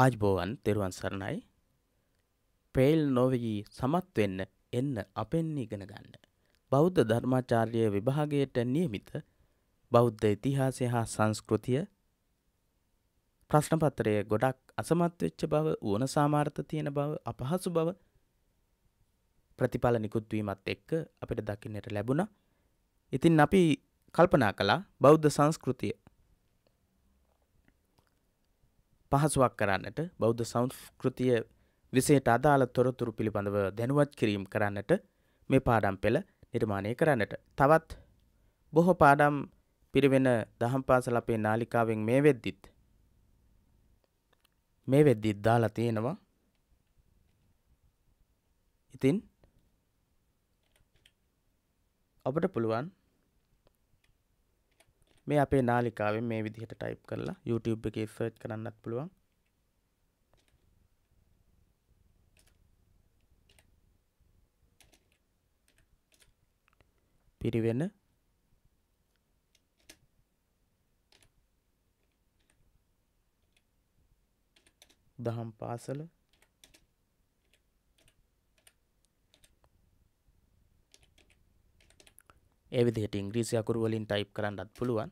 ආජ්බෝවන් තෙරුවන් සරණයි පෙල් නොවී සමත් වෙන්න එන්න අපෙන් ඉගෙන ගන්න. බෞද්ධ ධර්මාචාර්ය විභාගයට නියමිත බෞද්ධ ඉතිහාසය හා සංස්කෘතිය ප්‍රශ්නපත්‍රය ගොඩක් අසමත් වෙච්ච බව වුණ සාමාර්ථ තියෙන බව අපහසු බව ප්‍රතිඵල නිකුත්වීමත් එක්ක අපිට දකින්නට ලැබුණ. ඉතින් අපි කල්පනා කලා බෞද්ධ සංස්කෘතිය පහසුවක් කරන්නට බෞද්ධ සංස්කෘතිය විසයට අදාළ තොරතුරු පිළිබඳව දැනුවත් කිරීම් කරන්නට මේ පාඩම් පෙළ නිර්මාණය කරන්නට. තවත් බොහෝ පාඩම් පිරිවෙන දහම් පාසල අපේ නාලිකාවෙන් මේ වෙද්දිත්. මේ වෙද්දිත් දාලා තියෙනවා. ඉතින් අපට පුළුවන් මේ අපේ නාලිකාවෙන් මේ විදිහට ටයිප් කරලා YouTube එකේ සර්ච් කරන්නත් පුළුවන් පිරිවෙන දහම් පාසල ඒ විදිහට ඉංග්‍රීසි අකුරු වලින් ටයිප් කරන්නත් පුළුවන්.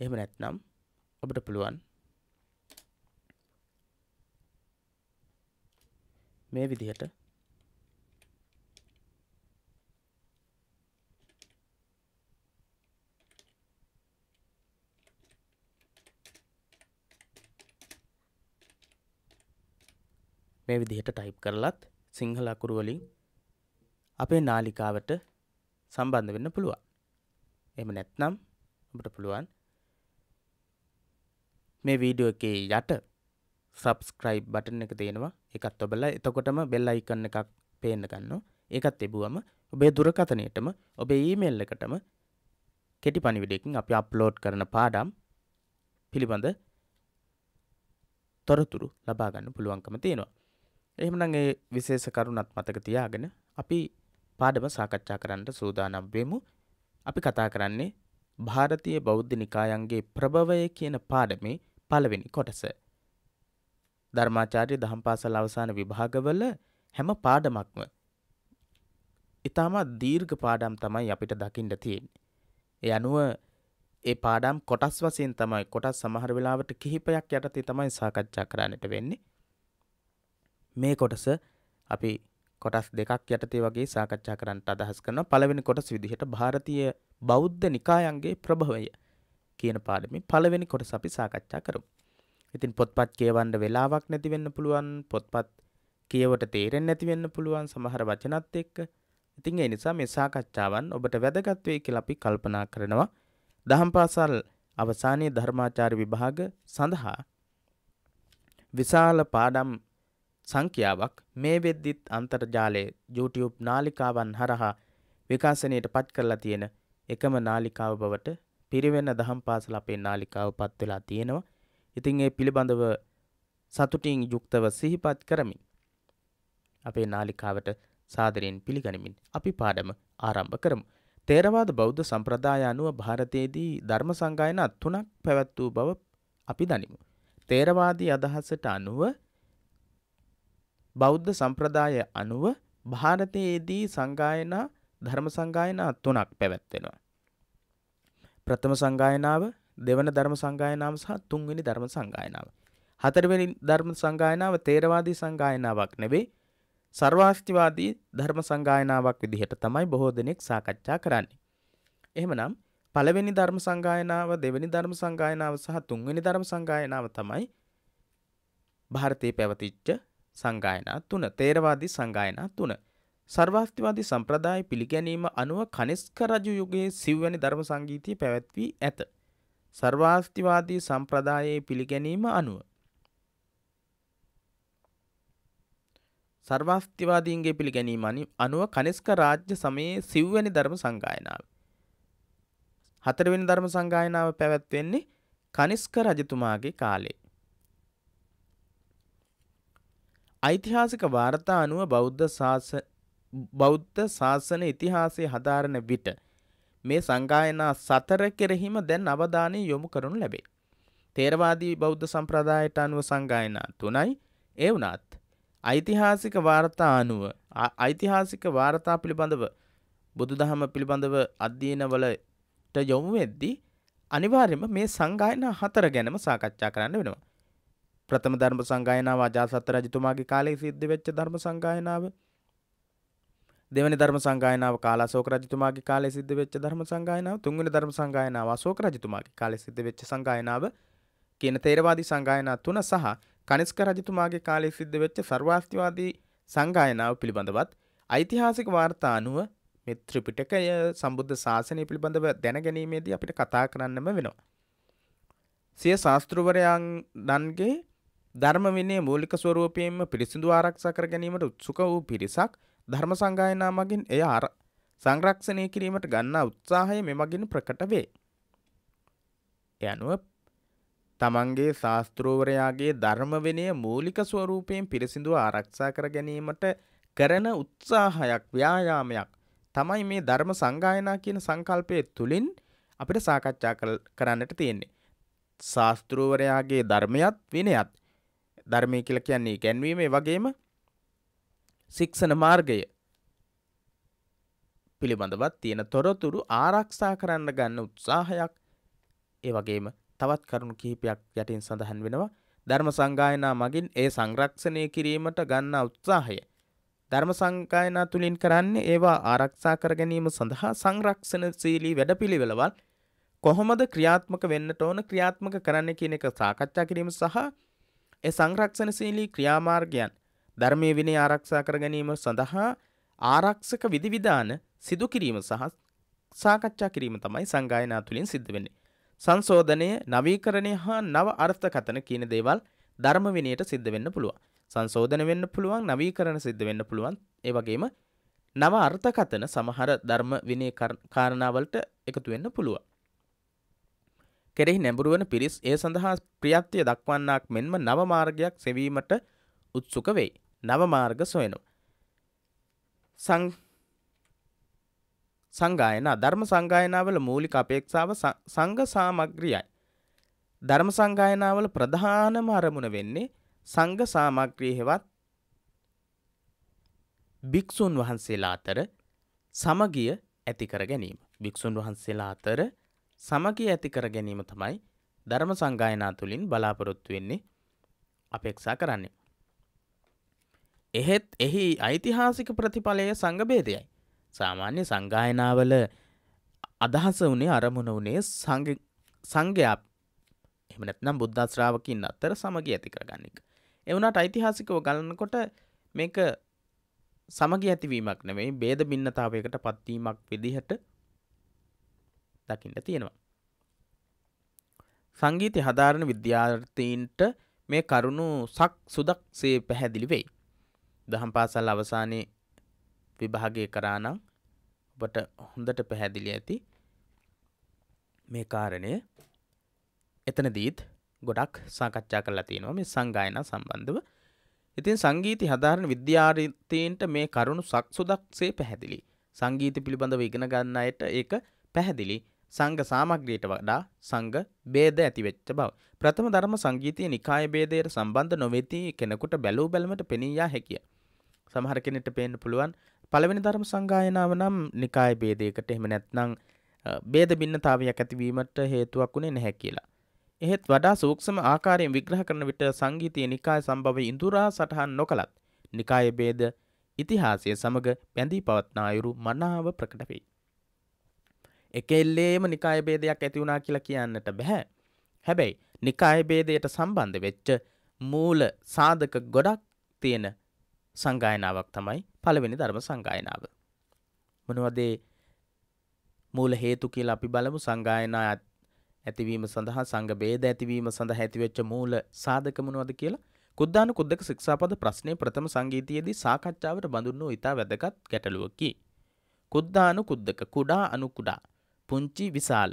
එහෙම නැත්නම් අපිට පුළුවන් මේ විදිහට මේ විදිහට ටයිප් කරලත් සිංහල අකුරු වලින් අපේ නාලිකාවට සම්බන්ධ වෙන්න පුළුවන් එම නැත්නම් අපට පුළුවන් මේ වීඩියෝ එකේ යට සබස්ක්‍රයිබ් බටන එක තියෙනවා එකත් ඔබලා එතකොටම බෙල්ල අයිකන්න එකක් පේන්න ගන්න ඒකත් එබුවම ඔබේ දුරකතනයටම ඔබේ ඊමේල් එකටම කෙටි පනිවිඩයකින් අපි අප්ලෝඩ් කරන පාඩම් පිළිබඳ තොරතුරු ලබාගන්න පුළුවන්කම තියෙනවා. එහෙමනගේ විශේෂ කරුණත් මතක තියාගෙන අපි පාඩම සාකච්ඡා කරන්නට සූදානම් වෙමු. අපි කතා කරන්නේ ಭಾರತೀಯ බෞද්ධ නිකායන්ගේ ප්‍රභවය කියන පාඩමේ පළවෙනි කොටස. ධර්මාචාර්ය දහම් පාසල් අවසාන විභාගවල හැම පාඩමක්ම ඉතාමත් දීර්ඝ පාඩම් තමයි අපිට දකින්න තියෙන්නේ. ඒ අනුව ඒ පාඩම් කොටස් වශයෙන් තමයි කොටස් සමහර වෙලාවට කිහිපයක් යටතේ තමයි සාකච්ඡා කරන්නට වෙන්නේ. මේ කොටස අපි කොටස් දෙකක් යටතේ වගේ සාකච්ඡා කරන්නට අදහස් කරනවා. පළවෙනි කොටස විදිහට ಭಾರತೀಯ බෞද්ධ නිකායන්ගේ ප්‍රභවය කියන පාඩමේ පළවෙනි කොටස අපි සාකච්ඡා කරමු. ඉතින් පොත්පත් කියවන්න වෙලාවක් නැති වෙන්න පුළුවන් පොත්පත් කියවට තේරෙන්නේ නැති වෙන්න පුළුවන් සමහර වචනත් එක්ක. ඉතින් ඒ නිසා මේ සාකච්ඡාවන් ඔබට වැදගත් වෙයි කියලා අපි කල්පනා කරනවා. දහම් පාසල් අවසානයේ ධර්මාචාර්ය විභාග සඳහා විශාල පාඩම් සංඛ්‍යාවක් මේ වෙද්දිත් අන්තර්ජාලයේ YouTube නාලිකාවන් හරහා විකාශනයට පත් කරලා තියෙන එකම නාලිකාව බවට පිරිවෙන දහම් පාසල අපේ නාලිකාව පත් වෙලා තියෙනවා. ඉතින් ඒ පිළිබඳව සතුටින් යුක්තව සිහිපත් කරමින් අපේ නාලිකාවට සාදරයෙන් පිළිගනිමින් අපි පාඩම ආරම්භ කරමු. තේරවාද බෞද්ධ සම්ප්‍රදාය අනුව ಭಾರತයේදී ධර්ම සංගායනා තුනක් පැවැත් වූ බව අපි දනිමු. තේරවාදී අදහසට අනුව බෞද්ධ සම්ප්‍රදාය අනුව භාරතයේදී සංගායනා ධර්ම සංගායනා තුනක් පැවැත්වෙනවා. ප්‍රථම සංගායනාව දෙවන ධර්ම සංගායනාව සහ තුන්වෙනි ධර්ම සංගායනාව. හතරවෙනි ධර්ම සංගායනාව තේරවාදී සංගායනාවක් නෙවෙයි සර්වාස්තිවාදී ධර්ම සංගායනාවක් විදිහට තමයි බොහෝ දෙනෙක් සාකච්ඡා කරන්නේ. එහෙමනම් පළවෙනි ධර්ම සංගායනාව දෙවෙනි ධර්ම සංගායනාව සහ තුන්වෙනි ධර්ම සංගායනාව තමයි ಭಾರತයේ පැවතිච්ච සංගායනා තුන තේරවාදී සංගායනා තුන. සර්වාස්තිවාදී සම්ප්‍රදාය පිළිගැනීම අනුව කනිස්ක රජු යුගයේ සිව්වැනි ධර්ම සංගීතය පැවැත්වී ඇත. සර්වාස්තිවාදී සම්ප්‍රදායේ පිළිගැනීම අනුව. සර්වාස්තිවාදීන්ගේ පිළිගැනීම අනුව කනිස්ක රාජ්‍ය සමයේ සිව්වැනි ධර්ම සංගායනාව. හතරවෙනි ධර්ම සංගායනාව පැවැත්වෙන්නේ කනිස්ක රජතුමාගේ කාලේ. ඓතිහාසික වාර්තා අනුව බෞද්ධ බෞද්ධ ශාසන ඉතිහාසය හදාරන විට මේ සංගායනා සතර කෙරෙහිම දැන් අවධානය යොමු කරනු ලැබේ. තේරවාදී බෞද්ධ සම්ප්‍රදායට අනුව සංගායනා තුනයි ඒ වුණත් ඓතිහාසික වාර්තා අනුව ඓතිහාසික වාර්තා පිළිබඳව බුදුදහම පිළිබඳව අධ්‍යයනවලට යොමු වෙද්දී අනිවාර්යයෙන්ම මේ සංගායනා හතර ගැනම සාකච්ඡා කරන්න වෙනවා. ප්‍රථම ධර්ම සංගායනාව අජාසත් රජතුමාගේ කාලේ සිද්ධ වෙච්ච ධර්ම සංගායනාව දෙවැනි ධර්ම සංගායනාව කාලා අශෝක රජතුමාගේ කාලේ සිද්ධ වෙච්ච ධර්ම සංගායනාව තුන්වෙනි ධර්ම සංගායනාව අශෝක රජතුමාගේ කාලේ සිද්ධ වෙච්ච සංගායනාව කියන තේරවාදී සංගායනා තුන සහ කනිස්ක රජතුමාගේ කාලේ සිද්ධ වෙච්ච සර්වාස්තිවාදී සංගායනාව පිළිබඳවත් ඓතිහාසික වාර්තා අනුව මේ ත්‍රිපිටකය සම්බුද්ධ ශාසනය පිළිබඳව දැනගැනීමේදී අපිට කතා කරන්නම වෙනවා. සිය ශාස්තෘවරයන් දන්ගේ ධර්ම විනේ මූලික ස්වරූපයෙන්ම පිරිසිදු ආරක්ෂා කර ගැනීමට උත්සුක වූ පිරිසක් ධර්ම සංගායනා මගින් එය අර සංරක්ෂණය කිරීමට ගන්නා උත්සාහය මෙමගින් ප්‍රකට වේ. යනුව තමන්ගේ ශාස්ත්‍රෝවරයාගේ ධර්මවිනය මූලික ස්වරූපයෙන් පිරිසිඳුව ආරක්ෂා කර ගැනීමට කරන උත්සාහයක් ව්‍යායාමයක් තමයි මේ ධර්ම සංගායනා කියන සංකල්පය තුළින් අපිට සාකච්ඡා කරන්නට තියෙන්නේ. ශාස්තෘවරයාගේ ධර්මයත් විනයත් ධර්මය කියල කියන්නේ ගැන්වීම වගේම සික්ෂණ මාර්ගය පිළිබඳවත් තියෙන තොරතුරු ආරක්ෂා කරන්න ගන්න උත්සාහයක් ඒ වගේම තවත් කරුණු කිහිපයක් යටින් සඳහන් වෙනවා ධර්ම සංගායනා මගින් ඒ සංරක්ෂණය කිරීමට ගන්න උත්සාහය ධර්ම සංගායනා තුළින් කරන්නේ ඒවා ආරක්ෂා කර ගැනීම සඳහා සංරක්ෂණශීලී වැඩපිළිවෙළවල් කොහොමද ක්‍රියාත්මක වෙන්නට ඕන ක්‍රියාත්මක කරන්න කියන එක සාකච්ඡා කිරීම සහ ඒ සංරක්ෂණශීලී ක්‍රියාමාර්ගයන් ධර්මයේ විනය ආරක්ෂා කර ගැනීම සඳහා ආරක්ෂක විධිවිධාන සිදු කිරීම සහ සාකච්ඡා කිරීම තමයි සංගායනා තුලින් සිද්ධ වෙන්නේ. සංශෝධනය, නවීකරණය හා නව අර්ථකථන කියන දේවල් ධර්ම විනයට සිද්ධ වෙන්න පුළුවන්. සංශෝධන වෙන්න පුළුවන්, නවීකරණ සිද්ධ වෙන්න පුළුවන්. ඒ වගේම නව අර්ථකථන සමහර ධර්ම විනය කාරණාවලට එකතු වෙන්න පුළුවන්. කෙරෙහි නැඹුරුවන පිරිස් ඒ සඳහා ප්‍රියත්තිය දක්වන්නක් මෙන්ම නවමාර්ගයක් සෙවීමට උත්සුක වෙයි. නවමාර්ග සොයනු. සංගායන ධර්ම සංගායනාවල මූලික අපේක්ෂාව සංඝ සාමග්‍රියයි. ධර්ම සංගායනාවල ප්‍රධානම අරමුණ වෙන්නේ සංඝ සාමග්‍රිය හෙවත් භික්ෂූන් වහන්සේලා අතර සමගිය ඇති කර ගැනීම. භික්ෂූන් වහන්සේලා අතර සමගිය ඇති කර ගැනීම තමයි ධර්ම සංගායනා තුළින් බලාපොරොත්තු වෙන්නේ අපේක්ෂා කරන්නේ. එහෙත් එහි ඓතිහාසික ප්‍රතිඵලය සංගභේදයයි. සාමාන්‍ය සංගායනාවල අදහස වනේ අරමුණ වනේ සංඝයා එමනැත්නම් බුද්ධශ්‍රාවකින් අත්තර සමග ඇති කරගන්න එක. එවනට ඓතිහාසිකව ගලන්නකොට මේක සමග ඇතිවීමක් නෙවෙයි බේද බින්නතාවයකට පත්වීමක් විදිහට දකින්න තියෙනවා. සංගීතය හදාරණ විද්‍යාර්ථීන්ට මේ කරුණු සක් සුදක් සේ පැහැදිලි වෙයි. දහම් පාසල් අවසානයේ විභාගය කරානම් ඔබට හොඳට පැහැදිලි ඇති මේ කාරණය එතනදීත් ගොඩක් සාකච්ඡා කරලා තියෙනවා මේ සංගායනා සම්බන්ධව. ඉතින් සංගීති හදාරණ විද්‍යාර්ථීන්ට මේ කරුණු සක් සුදක් සේ පැහැදිලි. සංගීත පිළිබඳව ඉගෙන ගන්න අයට ඒක පැහැදිලි. සංඝ සාමග්‍රීට වඩා සංඝ ભેද ඇතිවෙච්ච බව. ප්‍රථම ධර්ම සංගීතයේ නිකාය ભેදයට සම්බන්ධ නොවේති කෙනෙකුට බැලූ බැලමට පෙනී යා හැකිය. සමහර කෙනෙක්ට පේන්න පුළුවන් පළවෙනි ධර්ම සංගායනාව නම් නිකාය ભેදයකට එහෙම නැත්නම් ભેද භින්නතාවයක් ඇතිවීමට හේතුවක් උනේ නැහැ කියලා. එහෙත් වඩා සූක්ෂම ආකාරයෙන් විග්‍රහ කරන විට සංගීතයේ නිකාය සම්භවයේ ඉඳුරා සටහන් නොකලත් නිකාය ભેද ඉතිහාසය සමග බැඳී පවත්නායුරු මනාව ප්‍රකට වෙයි. එකෙල්ලේම නිකාය බේදයක් ඇති වුණා කියලා කියන්නට බෑ. හැබැයි නිකාය බේදයට සම්බන්ධ වෙච්ච මූල සාධක ගොඩක් තියෙන සංගායනාවක් තමයි පළවෙනි ධර්ම සංගායනාව. මොනවද මූල හේතු කියලා අපි බලමු සංගායනා ඇතිවීම සඳහා සංඝ ભેද ඇතිවීම සඳහා ඇතිවෙච්ච මූල සාධක මොනවද කියලා කුද්දාන කුද්දක ශික්ෂාපද ප්‍රශ්නයේ ප්‍රථම සංගීතයේදී සාකච්ඡාවට බඳුන් වූ ඉතා වැදගත් ගැටලුවකි. කුද්දානු කුද්දක කුඩා අනු කුඩා පුංචි විශාල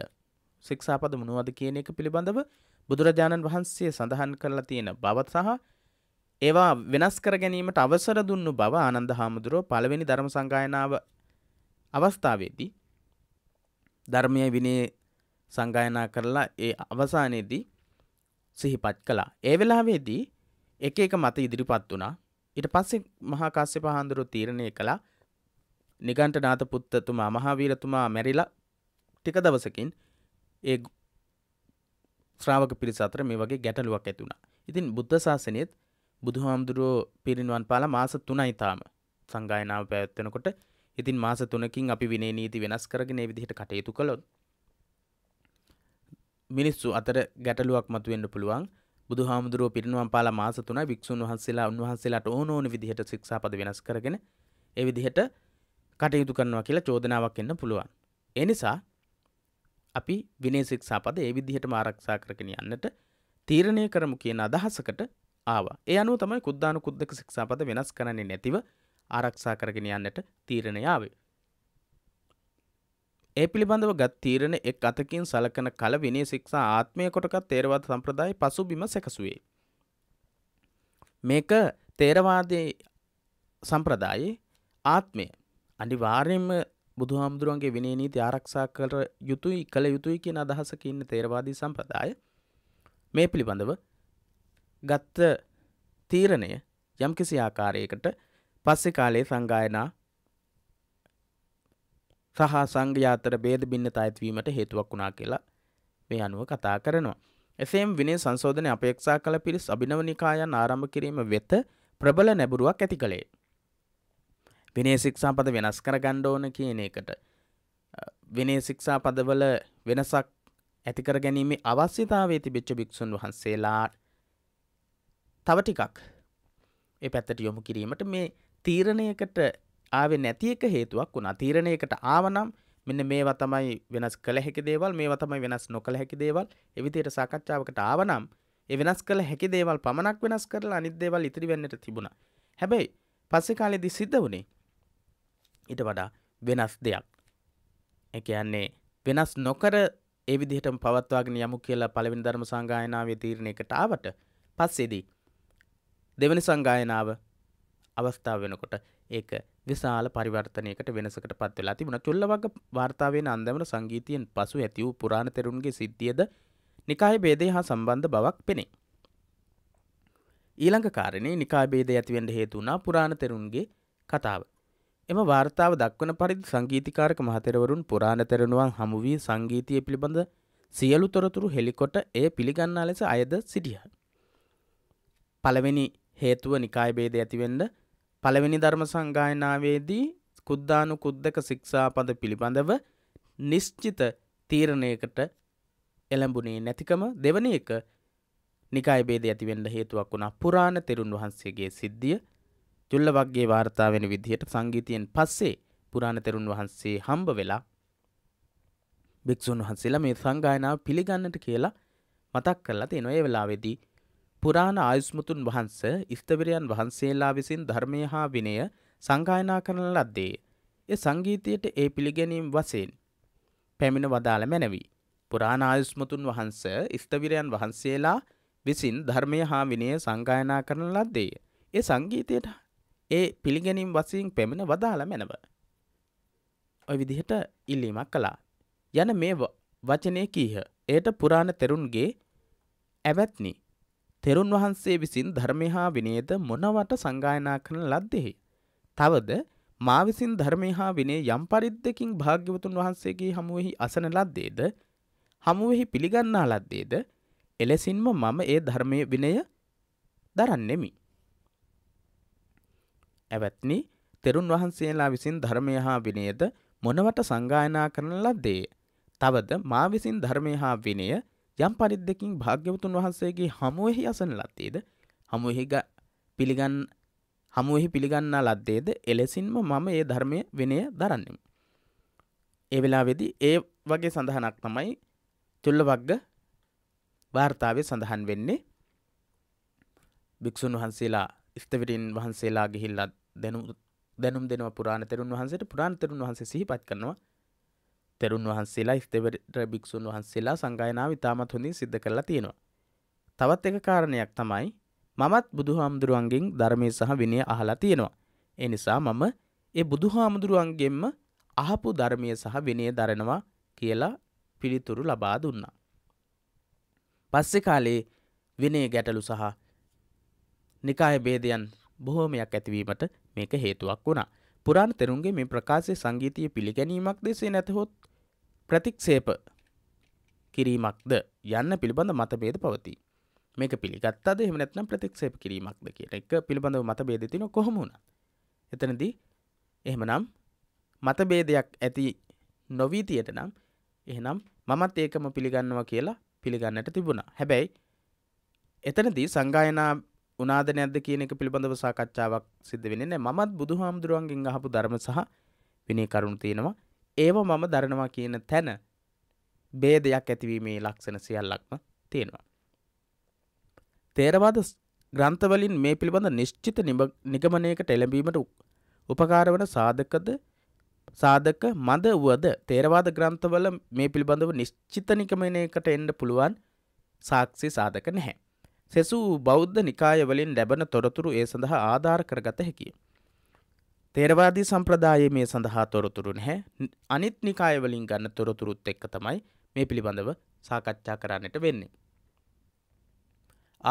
ශික්ෂාපද මොනවද කියන එක පිළිබඳව බුදුරජාණන් වහන්සේ සඳහන් කරලා තියෙන බව සහ ඒවා වෙනස් කර ගැනීමට අවසර දුන්නු බව ආනන්ද හාමුදුරුව පළවෙනි ධර්ම සංගායනාව අවස්ථාවේදී ධර්මය විනේ සංගායනා කරලා ඒ අවසානයේදී සිහිපත් කළා. ඒ වෙලාවේදී එක එක මත ඉදිරිපත් වුණා. ඊට පස්සේ මහා කාශ්‍යප හාමුදුරුව තීරණය කළා නිගණ්ඨනාත පුත්තතුමා මහාවීරතුමා මැරිලා ටික දවසකින් ඒ ශ්‍රාවක පිරිස අතර මේ වගේ ගැටලුවක් ඇති වුණා. ඉතින් බුද්ධ ශාසනයේත් බුදුහාමුදුරුවෝ පිරිනිවන් පාලා මාස 3යි තාම සංගායනාව පැවැත්වෙනකොට ඉතින් මාස 3කින් අපි විනය නීති වෙනස් කරගෙන මේ විදිහට කටයුතු කළොත් මිනිස්සු අතර ගැටලුවක් මතුවෙන්න පුළුවන්. බුදුහාමුදුරුවෝ පිරිනිවන් පාලා මාස 3යි වික්ෂුන් වහන්සේලා උන්වහන්සේලාට ඕන ඕන විදිහට ශික්ෂාපද වෙනස් කරගෙන ඒ විදිහට කටයුතු කරනවා කියලා චෝදනාවක් එන්න පුළුවන්. ඒ නිසා අපි විනේ ශික්ෂාපද ඒ විදිහටම ආරක්ෂා කරගෙන යන්නට තීරණය කරමු කියන අදහසකට ආවා. ඒ අනුව තමයි කුද්දාන කුද්දක ශික්ෂාපද වෙනස් කරන්නේ නැතිව ආරක්ෂා කරගෙන යන්නට තීරණය ආවේ. ඒ පිළිබඳව ගත් තීරණ එක් අතකින් සලකන කල විනේ ශික්ෂා ආත්මය කොටගත් තේරවාද සම්ප්‍රදායේ පසුබිම සැකසුවේ. මේක තේරවාදයේ සම්ප්‍රදායේ ආත්මය අනිවාර්යෙන්ම බුදුහාමුදුරුවන්ගේ විනේ නීති ආරක්ෂා කර යුතුයි කළ යුතුයි කියන අදහසක ඉන්න තේරවාදී සම්ප්‍රදාය මේ පිළිබඳව ගත්ත තීරණය යම්කිසි ආකාරයකට පස්සේ කාලේ සංගායනා සහ සංඝයා අතර ભેද භින්නතා ඇතිවීමට හේතුවක් වුණා කියලා මේ අනුව කතා කරනවා. එසේම විනය සංශෝධනය අපේක්ෂා කළ පිරිස් අභිනව නිකායන් ආරම්භ කිරීම වෙත ප්‍රබල නැඹුරුවක් ඇති කළේ. විනේ ශික්ෂා පද වෙනස් කර ගණ්ඩ ඕන කියන එකට විනේ ශික්ෂා පදවල වෙනසක් ඇතිකර ගැනීමේ අවශ්‍යතාවේ තිබිච්ච භික්‍ෂූන් වහන්සේලා තව ටිකක් ඒ පැත්තට යොමු කිරීමට මේ තීරණයකට ආවේ නැති එක හේතුවක් වුණා තීරණයකට ආවනම් මෙන්න මේවා තමයි වෙනස් කළ හැකි දේවල් මේවා තමයි වෙනස් නොකළ හැකි දේවල් ඒ විදිහට සාකච්ඡාවකට ආවනම් ඒ වෙනස් කළ හැකි දේවල් පමණක් වෙනස් කරලා අනිත් දේවල් ඉතිරි වෙන්නට තිබුණා. හැබැයි පස්සේ කාලෙදි සිද්ධ වුණේ ඊට වඩා වෙනස් දෙයක්. එක යන්නේ වෙනස් නොකර ඒ විදිහටම පවත්වාගෙන යමු කියලා පළවෙනි ධර්ම සංගායනාවේ තීරණයකට ආවට පස්සේදී දෙවැනි සංගායනාව අවස්ථාව වෙනකොට ඒක විශාල පරිවර්තනයකට වෙනසකට පත් වෙලා තිබුණා. චුල්ලවග්ග වාර්තාවෙන් අන්දමන සංගීතයෙන් පසු ඇති වූ පුරාණ තෙරුන්ගේ සිද්ධියද නිකාය ભેදය හා සම්බන්ධ බවක් පෙනේ. ඊළඟ කාරණේ නිකාය ભેදය ඇතිවෙන්න හේතු වුණා පුරාණ තෙරුන්ගේ කතාව. එම වාර්තාව දක්වන පරිදි සංගීතිකාරක මහතෙරවරුන් පුරාණතෙරණුවන් හමුුවී සංගීතය පිළිබඳ සියලු තොරතුරු හෙළිකොට එය පිළිගන්නා ලෙස අයද සිටිය. පළවෙනි හේතුව නිකායබේද ඇතිවෙන්ඩ පළවෙනි ධර්ම සංගායනාවේදී කුද්දානු කුද්දක සික්ෂාපද පිළිබඳව නිශ්චිත තීරණයකට එළඹුණේ නැතිකම දෙවන එක නිකායබේද ඇතිවෙන්ඩ හේතුවක් වුණා පුරාණ තෙරුන් වහන්සේගේ සිද්ධිය චුල්ල වගේ වාර්තා වෙන විදිහට සංගීතයෙන් පස්සේ පුරාණ තෙරුන් වහන්සේ හම්බ වෙලා භික්ෂූන් වහන්සේලා මේ සංගායනාව පිළිගන්නට කියලා මතක් කරලා තියෙනවා ඒ වෙලාවේදී පුරාණ ආයුස්මුතුන් වහන්ස ස්ථවිරයන් වහන්සේලා විසින් ධර්මය හා විනය සංගායනා කරන ලද්දේ. ඒ සංගීතයට ඒ පිළිගැනීම් වසයෙන් පැමිණ වදාළ මැනවි. පුරාණ ආයුස්මතුන් වහන්ස ස්ථවිරයන් වහන්සේලා විසින් ධර්මය හා විනය සංගායනා කරන ලද්දේ. ඒ සංගීතයට ඒ පිළිගැනීම් වසයෙන් පැමිණ වදාළ මැනව. ඔය විදිහට ඉල්ලීමක් කළා. යන මේ වචනය කීහ. එයට පුරාණ තෙරුන්ගේ ඇවැත්නි. තෙරුන් වහන්සේ විසින් ධර්මය හා විනේද මොනවට සංගායනා කරන ලද්දෙහි. තවද මා විසින් ධර්මය හා විනේ යම් පරිද්දකින් භාග්‍යවතුන් වහන්සේගේ හමුවෙහි අසන ලද්දේද හමුවෙහි පිළිගන්නා ලද්දේද එලෙසින්ම මම ඒ ධර්මය විනය දරන්නෙමි. ඇවැත්නි තෙරුන් වහන්සේලා විසින් ධර්මය හා විනයද මොනවට සංගායනා කරන ලද්දේ. තවද මා විසින් ධර්මය හා විනය යම් පරිද්දකින් භාග්‍යවතුන් වහන්සේගේ හමුවෙහි අසන ලත්තේද හමුහිග පිළිගන් හමුවෙහි පිළිගන්නා ලද්දේද එලෙසින්ම මම ඒ ධර්මය විනය දරන්නෙමි. ඒ වෙලා වෙදි ඒ වගේ සඳහනක් තමයි චුල්ල වග්ග වාර්තාවේ සඳහන් වෙන්නේ භික්‍ෂූන් වහන්සේලා ස්තවිරින් වහන්සේලා ගිහිල්ලත් දැනුම් දෙනව පුරාණ තෙරුන් වහන්සේට පුරාණ තෙරුන් වහන්සේ සිහිපත් කරනවා තෙරුන් වහන්සේලා ස්තෙවර භික්ෂූන් වහන්සේලා සංගායනාව ඉතාමත් හොඳින් සිද්ධ කරලා තියෙනවා. තවත් එක කාරණයක් තමයි මමත් බුදුහාමුදුරුවන්ගෙන් ධර්මය සහ විනය අහලා තියෙනවා. ඒ නිසා මම ඒ බුදුහාමුදුරුවන්ගෙන්ම අහපු ධර්මය සහ විනය දරනවා කියලා පිළිතුරු ලබා දුන්නා. පස්සෙ කාලේ විනය ගැටලු සහ නිකාය භේදයන් බොහෝමයක් ඇතිවීමට මේක හේතුවක් වුණා. පුරාණ තෙරුන්ගේ මේ ප්‍රකාශය සංගීතය පිළිගැනීමක් දෙසේ නැතහොත් ප්‍රතික්ෂේප කිරීමක්ද යන්න පිළිබඳ මතබේද පවති. මේක පිළිගත්තද එහෙම නැත්නම් ප්‍රතික්ෂේප කිරීමක්ද කියන එක පිළිබඳව මතභේද තියෙන කොහොම වුණත්. එතනදී එහෙමනම් මතභේදයක් ඇති නොවී තියෙනනම් එහෙනම් මමත් ඒකම පිළිගන්නවා කියලා පිළිගන්නට තිබුණා. හැබැයි එතනදී සංගායනා උනාද නැද්ද කියන එක පිළිබඳව සාකච්ඡාවක් සිද්ධ වෙන්නේ නැහැ. මමත් බුදුහාමුදුරුවන්ගෙන් අහපු ධර්ම සහ විනය කරුණු තියෙනවා. ඒව මම දරනවා කියන තැන ભેදයක් ඇතිවීමේ ලක්ෂණ සියල්ලක්ම තියෙනවා. තේරවාද ග්‍රන්ථවලින් මේ පිළිබඳ නිශ්චිත නිගමනයකට එළඹීමට උපකාර වන සාධකද සාධක මද වුවද තේරවාද ග්‍රන්ථවල මේ පිළිබඳව නිශ්චිත නිගමනයකට එන්න පුළුවන් සාක්ෂි සාධක නැහැ. සෙසූ බෞද්ධ නිකායවලින් ලැබන තොරතුරු ඒ සඳහා ආධාර කරගත හැකිය. තේරවාදී සම්ප්‍රදායේ මේ සඳහා තොරතුරු නැහැ අනිත් නිකායවලින් ගන්න තොරතුරුත් එක්ක තමයි මේ පිළිබඳව සාකච්ඡා කරන්නට වෙන්නේ.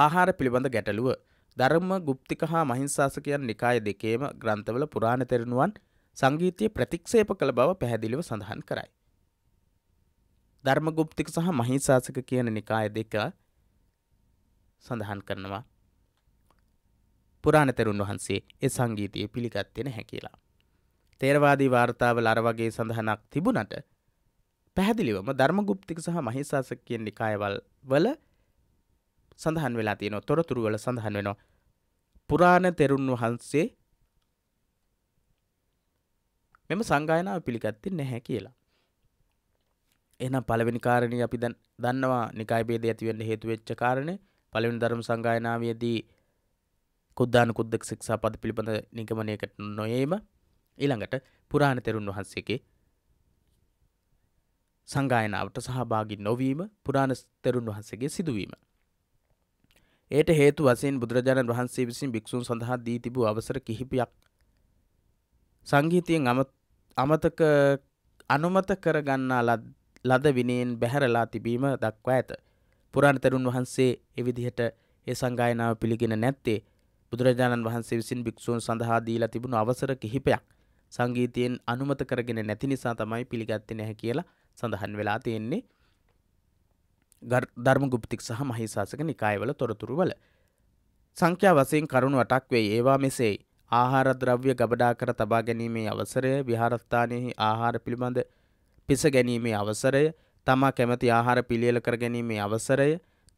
ආහාර පිළිබඳ ගැටලුව ධර්ම ගුප්තික හා මහිංසාසකයන් නිකාය දෙකේම ග්‍රන්ථවල පුරාණ තෙරණුවන් සංගීතය ප්‍රතික්ෂේප කළ බව පැහැදිලිව සඳහන් කරයි. ධර්ම ගුප්තික සහ මහිංසාසක කියන නිකාය දෙක සඳහන් කරනවා පුරාණතරුන් වහන්සේ ඒ සංගීතය පිළිගත්තේ නැහැ කියලා. තේරවාදී වාර්තාවල අර වගේ සඳහනක් තිබුණට පැහැදිලිවම ධර්මගුප්තික සහ මහිසාසක කියන නිකායවල් වල සඳහන් වෙලා තියෙනවා තොරතුරු වල සඳහන් වෙනවා පුරාණ තෙරුන් වහන්සේ මෙම සංගායනාව පිළිගත්තේ නැහැ කියලා. එහෙනම් පළවෙනි කාරණේ අපි දැන් දන්නවා නිකාය ભેදය ඇති වෙන්න හේතු වෙච්ච කාරණේ පලවෙනි ධර්ම සංගායනාවයේදී කුද්දාන කුද්දක් ශික්ෂා පද පිළිබඳ නිගමනයකට නොයේම ඊළඟට පුරාණ තෙරුන් වහන්සේගේ සංගායනාවට සහභාගි නොවීම පුරාණ තෙරුන් වහන්සේගේ සිදුවීම. ඒට හේතු වසයෙන් බුදුරජාණන් වහන්සේ විසින් භික්‍ෂූන් සඳහා දී තිබූ අවසර කිහිපයක් සංගීතයෙන් අමතක අනුමත කරගන්නා ලද විනයෙන් බැහැරලා තිබීම දක්වා ඇත. පුරාණතරුන් වහන්සේ එවිදිහට ඒ සංගායනාව පිළිගෙන නැත්තේ බුදුරජාණන් වහන්සේ විසින් භික්ෂූන් සඳහා දීලා තිබුණු අවසර කිහිපයක් සංගීතයෙන් අනුමත කරගෙන නැති නිසා තමයි පිළිගත්තේ නැහැ කියලා සඳහන් වෙලා තියෙන්නේ ධර්මගුප්තික සහ මහේසාසක නිකායවල තොරතුරු වල සංඛ්‍යා වශයෙන් කරුණු අටක් වෙයි ඒවා මෙසේයි ආහාර ද්‍රව්‍ය ගබඩා කර තබා ගැනීමේ අවසරය විහාරස්ථානයෙහි ආහාර පිළිබඳ පිස ගැනීමේ අවසරය තමා කැමති ආහාර පිළියෙල කර ගැනීමේ අවසරය,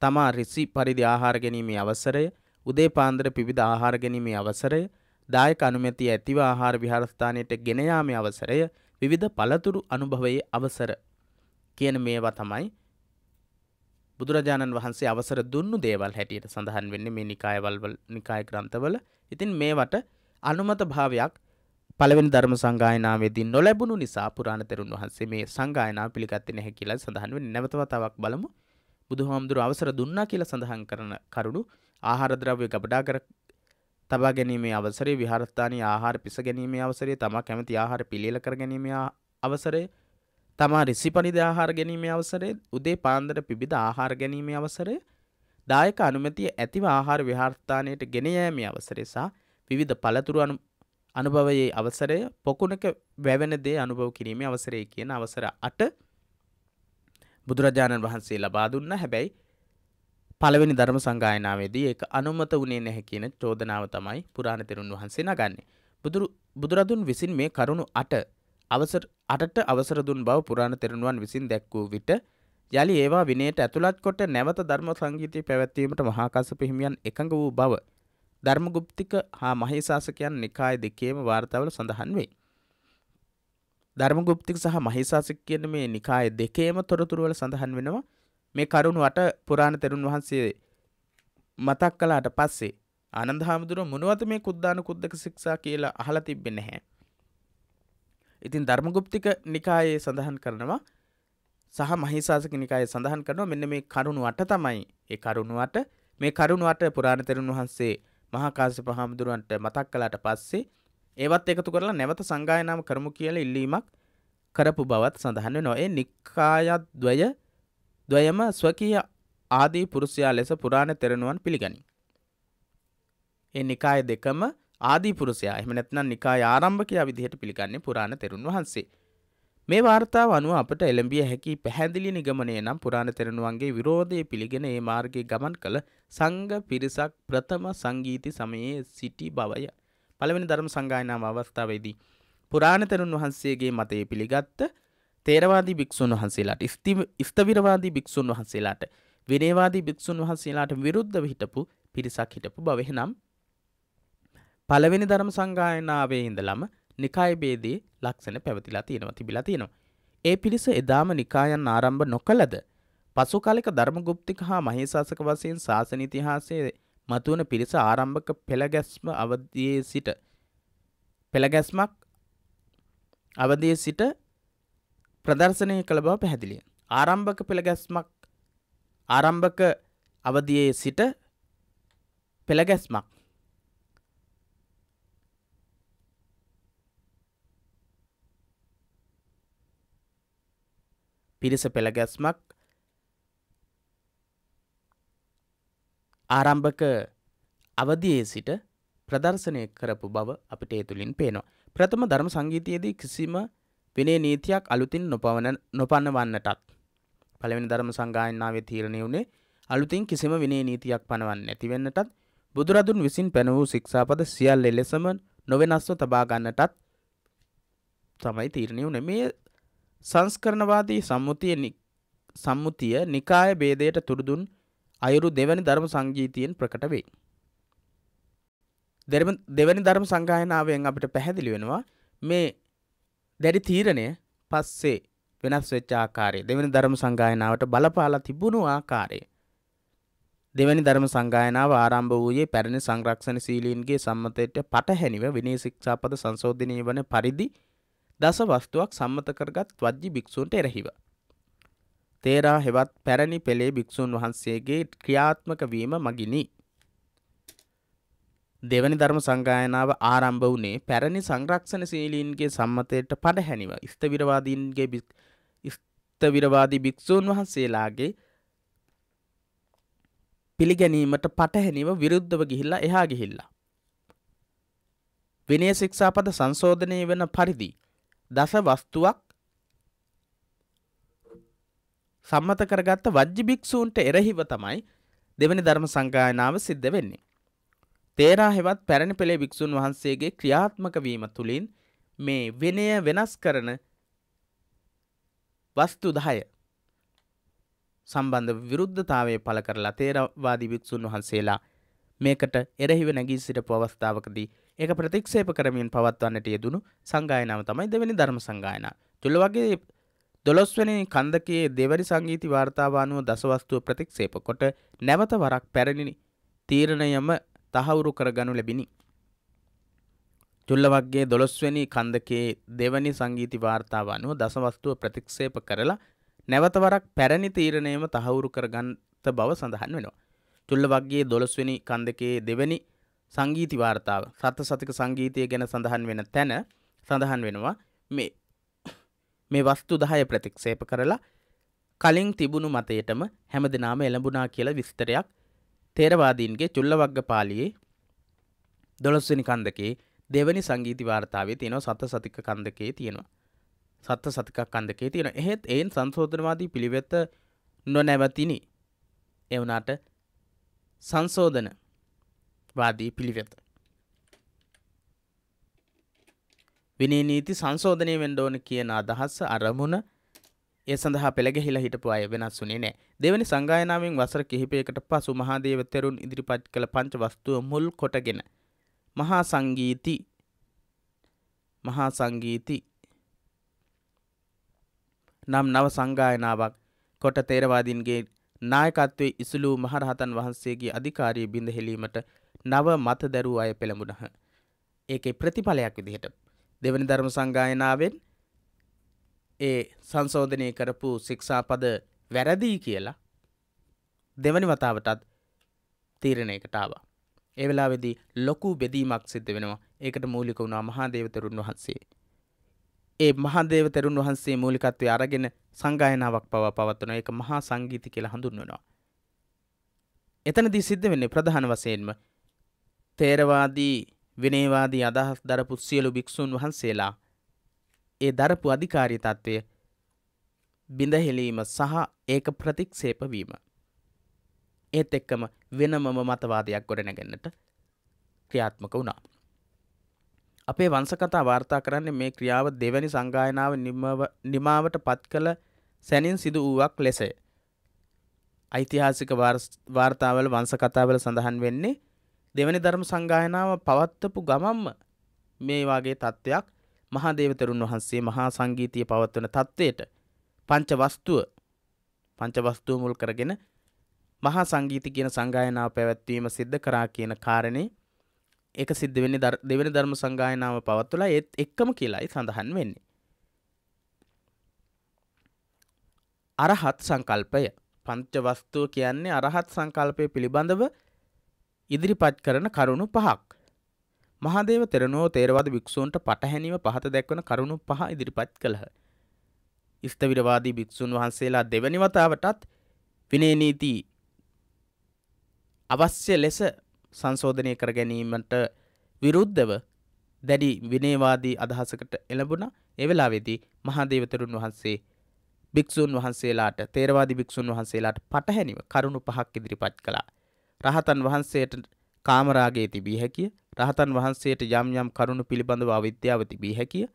තමා රිසි පරිදි ආහාර ගැනීමේ අවසරය, උදේ පාන්දර විවිධ ආහාර ගැනීමේ අවසරය, දායක අනුමැතිය ඇතිව ආහාර විහාරස්ථානයට ගෙන යාමේ අවසරය, විවිධ පළතුරු අනුභවයේ අවසර කියන මේවා තමයි බුදුරජාණන් වහන්සේ අවසර දුන්නු දේවල් හැටියට සඳහන් වෙන්නේ මේ නිකායවල නිකාය ග්‍රන්ථවල. ඉතින් මේවට අනුමත භාවයක් පළවෙනි ධර්ම සංගායනාවේදී නොලැබුණු නිසා පුරාණ තෙරුන් වහන්සේ මේ සංගායනාව පිළිගත්තේ නැහැ කියලා සඳහන් වෙන්නේ නැවත වතාවක් බලමු. බුදුහාමුදුර අවසර දුන්නා කියලා සඳහන් කරන කරුණු ආහාර ද්‍රව්‍ය ගබඩා කර තබා ගැනීමේ අවසරය විහාරස්ථානයේ ආහාර පිස ගැනීමේ අවසරය තමා කැමති ආහාර පිළියෙල කර ගැනීමේ අවසරය තමා රිසිපරිදි ආහාර ගැනීමේ අවසරය උදේ පාන්දර පිබිද ආහාර ගැනීමේ අවසරය දායක අනුමැතිය ඇතිව ආහාර විහාරස්ථානයට ගෙන යෑමේ අවසරය සහ විවිධ පළතුරු අනුභවයේ අවසරය පොකුණක වැවෙන දේ අනුභව කිරීමේ අවසරය කියන අවසර අට බුදුරජාණන් වහන්සේ ලබා දුන්න හැබැයි පළවෙනි ධර්ම සංගායනාවේදී ඒක අනුමත වුණේ නැහැ කියන චෝදනාව තමයි පුරාණ තෙරුන් වහන්සේ නගන්නේ. බුදුරු බුදුරදුන් විසින් මේ කරුණු අට අවසර අටට අවසර දුන් බව පුරාණ තෙරුණුවන් විසින් දැක්වූ විට යළි ඒවා විනයට ඇතුළත් කොට නැවත ධර්ම සංගීතය පැවැත්වීමට මහාකස්සප හිමියන් එකඟ වූ බව ධර්මගුප්තික හා මහේසාසකයන් නිකාය දෙකේම වාර්තාවල සඳහන් වේ. ධර්මගුප්තික සහ මහේසාසක කියන මේ නිකාය දෙකේම තොරතුරු වල සඳහන් වෙනවා. මේ කරුණු අට පුරාණ තෙරුන් වහන්සේ මතක් කළාට පස්සේ ආනන්ද හාමුදුරුවෝ මොනවද මේ කුද්දාන කුද්දක ශික්ෂා කියලා අහලා තිබෙන්නේ නැහැ. ඉතින් ධර්මගුප්තික නිකායේ සඳහන් කරනවා සහ මහිසාසක නිකායේ සඳහන් කරනවා මෙන්න මේ කරුණු අට තමයි ඒ කරුණු අට මේ කරුණු අට පුරාණ තෙරුන් වහන්සේ මහාකාශ්‍යප හාමුදුරුවන්ට මතක් කළාට පස්සේ ඒවත් එකතු කරලා නැවත සංගායනාව කරමු කියලා ඉල්ලීමක් කරපු බවත් සඳහන් වෙනවා. ඒ නික්කායද්වය ද්වයම ස්වකීය ආදී පුරුෂයා ලෙස පුරාණ තෙරණුවන් පිළිගනී. ඒ නිකාය දෙකම ආදී පුරුෂයා එහෙම නැත්නම් නිකාය ආරම්භකයා විදිහට පිළිගන්නේ පුරාණ තෙරුන් වහන්සේ. මේ වාර්තාව අනුව අපට එළඹිය හැකි පැහැදිලි නිගමනය නම් පුරාණ තෙරණුවන්ගේ විරෝධය පිළිගෙන ඒ මාර්ගයේ ගමන් කළ සංඝ පිරිසක් ප්‍රථම සංගීති සමයේ සිටි බවය. පළවෙනි ධර්ම සංගායනාව අවස්ථාවේදී පුරාණ තෙරුන් වහන්සේගේ මතය පිළිගත්ත තේරවාදී භික්ෂුන් වහන්සේලාට ස්ථවිරවාදී භික්ෂුන් වහන්සේලාට විනේවාදී භික්ෂුන් වහන්සේලාට විරුද්ධව හිටපු පිරිසක් හිටපු බව එහෙනම් පළවෙනි ධර්ම සංගායනාවේ ඉඳලම නිකාය බේදේ ලක්ෂණ පැවතිලා තියෙනවා තිබිලා තියෙනවා. ඒ පිරිස එදාම නිකායන් ආරම්භ නොකළද පසු කාලෙක ධර්මගුප්තික හා මහේසාසක වශයෙන් ශාසන ඉතිහාසයේ මතුවන පිරිස ආරම්භක පෙළගැස්ම අවධියේ සිට පෙළගැස්මක් අවධියේ සිට ප්‍රදර්ශනය කළ බව පැහැදිලිය. ආරම්භක පෙළගැස්මක් ආරම්භක අවධියේ සිට පෙළගැස්මක් පිරිස පෙළගැස්මක් ආරම්භක අවධයේ සිට ප්‍රදර්ශනය කරපු බව අපිට ඒ තුළින් පේනවා. ප්‍රථම ධර්ම සංගීතයේදී කිසිම විනේ නීතියක් අලුතින් නොපවන නොපන්නවන්නටත්. පළවෙනි ධර්ම සංගායනාවේ තීරණය වුණේ අලුතින් කිසිම විනේ නීතියක් පනවන්නේ නැතිවෙන්නටත් බුදුරදුන් විසින් පැන වූ ශික්ෂාපද සියල්ල එලෙසම නොවෙනස්ව තබා ගන්නටත් තමයි තීරණය වුණේ. මේ සංස්කරණවාදී සම්මුතිය සම්මුතිය නිකාය ભેදයට තුරුදුන් අයුරු දෙවැනි ධර්ම සංගීතයෙන් ප්‍රකට වේ. දෙවැනි ධර්ම සංගායනාවෙන් අපිට පැහැදිලි වෙනවා මේ දැඩි තීරණය පස්සේ වෙනස් වෙච්ච ආකාරය දෙවැනි ධර්ම සංගායනාවට බලපාලා තිබුණු ආකාරය දෙවැනි ධර්ම සංගායනාව ආරම්භ වූයේ පැරණි සංරක්ෂණ සීලීන්ගේ සම්මතයට පටහැනිව විනය ශික්ෂාපද සංශෝධනය වන පරිදි දස වස්තුවක් සම්මත කරගත් වජ්ජි භික්‍ෂූන්ට එරහිව. තේරා හෙවත් පැරණි පෙළේ භික්‍ෂූන් වහන්සේගේ ක්‍රියාත්මක වීම මගිනි. දෙවැනි ධර්ම සංගායනාව ආරම්භ වනේ පැරණි සංරක්ෂණ සීලීන්ගේ සම්මතයට පඩහැනිව ස්ථවිරවාදීන්ගේ ස්ථවිරවාදී භික්‍ෂූන් වහන්සේලාගේ පිළිගැනීමට පටහැනිව විරුද්ධව ගිහිල්ලා එහා ගිහිල්ලා. විනය ශික්ෂාපද සංශෝධනය වෙන පරිදි දස වස්තුවක් සම්මත කරගත්ත වජ්ජි භික්ෂූන්ට එරෙහිව තමයි දෙවැනි ධර්ම සංගායනාව සිද්ධ වෙන්නේ. තේරා හෙවත් පැරණි පෙළේ භික්ෂූන් වහන්සේගේ ක්‍රියාත්මක වීම තුළින් මේ විනය වෙනස් කරන වස්තු 10 සම්බන්ධ විරුද්ධතාවය පළ කරලා තේරවාදී භික්ෂූන් වහන්සේලා මේකට එරෙහිව නැගී සිටපු අවස්ථාවකදී ඒක ප්‍රතික්ෂේප කරමින් පවත්වන්නට යෙදුණු සංගායනාව තමයි දෙවැනි ධර්ම සංගායනා. තුළ වගේ දොළොස්වැනි කන්දකයේ දෙවැනි සංගීති වාර්තාව අනුව දසවස්තුව ප්‍රතික්ෂේප කොට නැවත වරක් පැරණිනි තීරණයම තහවුරු කරගනු ලැබිනි. චුල්ලවක්ගේ දොළොස්වැනි කන්දකයේ දෙවැනි සංගීති වාර්තාව අනුව දසවස්තුව ප්‍රතික්ෂේප කරලා නැවත වරක් පැරණි තීරණයම තහවුරු කරගන්ත බව සඳහන් වෙනවා. චුල්ලවක්ගේ දොළොස්වැනි කන්දකයේ දෙවැනි සංගීති වාර්තාව සත්ත සතික සංගීතය ගැන සඳහන් වෙන තැන සඳහන් වෙනවා මේ මේ වස්තු දහය ප්‍රතික්ෂේප කරලා කලින් තිබුණු මතයටම හැම දෙනාම එළඹුණා කියල විස්තරයක් තේරවාදීන්ගේ චුල්ලවග්ග පාලියේ දොළස්වනි කන්දකේ දෙවනි සංගීති වාර්තාවේ තියෙනව සත සතික කන්දකේ තියෙනවා සත්ත සතිකක් කන්දකේ තියෙන එහෙත් එයින් සංශෝධනවාදී පිළිවෙත නොනැවතිනි එවනාට සංශෝධන වාදී පිළිවෙත. විනී නීති සංශෝධනය වෙන්න ඕන කියන අදහස අරමුණ ඒ සඳහා පෙළගැහිලා හිටපු අය වෙනස් වුණේ නෑ. දෙවැනි සංගායනාවෙන් වසර කිහිපයකට පසු මහාදේවතෙරුන් ඉදිරිපත් කළ පංච වස්තුව මුල් කොටගෙන මහා සංගීති මහා සංගීති නම් නව සංගායනාවක් කොට තේරවාදීන්ගේ නායකත්වයේ ඉසුලූ මහරහතන් වහන්සේගේ අධිකාරී බිඳ හෙලීමට නව මතදැරූ අය පෙළඹුණහ. ඒකේ ප්‍රතිඵලයක් විදිහට දෙවනි ධර්ම සංගායනාවෙන් ඒ සංශෝධනය කරපු ශික්ෂාපද වැරදිී කියලා දෙවනි වතාවටත් තීරණයකට ආවා. ඒ වෙලාවේදී ලොකු බෙදීමක් සිද්ධ වෙනවා. ඒකට මූලික වුණා මහාදේවතරුන් වහන්සේ. ඒ මහාදේවතරුන් වහන්සේ මූලිකත්වයේ අරගෙන සංගායනාවක් පවා පවත්වන එක මහා සංගීති කියලා හඳුන්වනවා. එතනදී සිද්ධ වෙන්නේ ප්‍රධාන වශයෙන්ම තේරවාදී විනේවාදී අදහස් දරපු සියලු භික්ෂූන් වහන්සේලා ඒ දරපු අධිකාරී තත්ත්වය බිඳහෙලීම සහ ඒක ප්‍රතික්ෂේප වීම. ඒත් එක්කම වෙනමම මතවාදයක් ගොඩනැගන්නට ක්‍රියාත්මක වුණා. අපේ වංසකතා වාර්තා කරන්නේ මේ ක්‍රියාව දෙවැනි සංගායනාව නිමාවට පත් කළ සැනින් සිදු වූවක් ලෙසය. ඓතිහාසික වාර්තාවල වංසකතාවල සඳහන් වෙන්නේ දෙවැනි ධර්ම සංගායනාව පවත්වපු ගමම්ම මේ වගේ තත්ත්වයක් මහා දේවතරුන් වහන්සේ මහා සංගීතය පවත්වන තත්ත්වයට පංච වස්තුව පංච වස්තුව මුල් කරගෙන මහා සංගීති කියන සංගායනාව පැවැත්වීම සිද්ධ කරා කියන කාරණේ ඒක සිද්ධ වෙන්නේ දෙවෙනි ධර්ම සංගායනාව පවත්වලා ඒත් එක්කම කියලායි සඳහන් වෙන්නේ. අරහත් සංකල්පය පංච වස්තුව කියන්නේ අරහත් සංකල්පය පිළිබඳව ඉදිරිපත් කරන කරුණු පහක්. මහදේව තෙරණුවෝ තේරවාද භික්ෂූන්ට පටහැනිව පහත දැක්වන කරුණු පහ ඉදිරිපත් කළහ. ස්ථවිරවාදී භික්ෂූන් වහන්සේලා දෙවැනි වතාවටත් විනය නීති අවශ්‍ය ලෙස සංශෝධනය කර ගැනීමට විරුද්ධව දැඩි විනේවාදී අදහසකට එළඹුණ එවෙලාවෙදී මහදේවතරුන් වහන්සේ භික්‍ෂූන් වහන්සේලාට තේරවාදි භික්‍ෂූන් වහන්සේලාට පටහැනිව කරුණු පහක් ඉදිරිපත් කළා රහතන් වහන්සේට කාමරාගේ තිබී හැකිය රහතන් වහන්සේට යම් යම් කරුණු පිළිබඳව අවිද්‍යාව තිබී හැකිය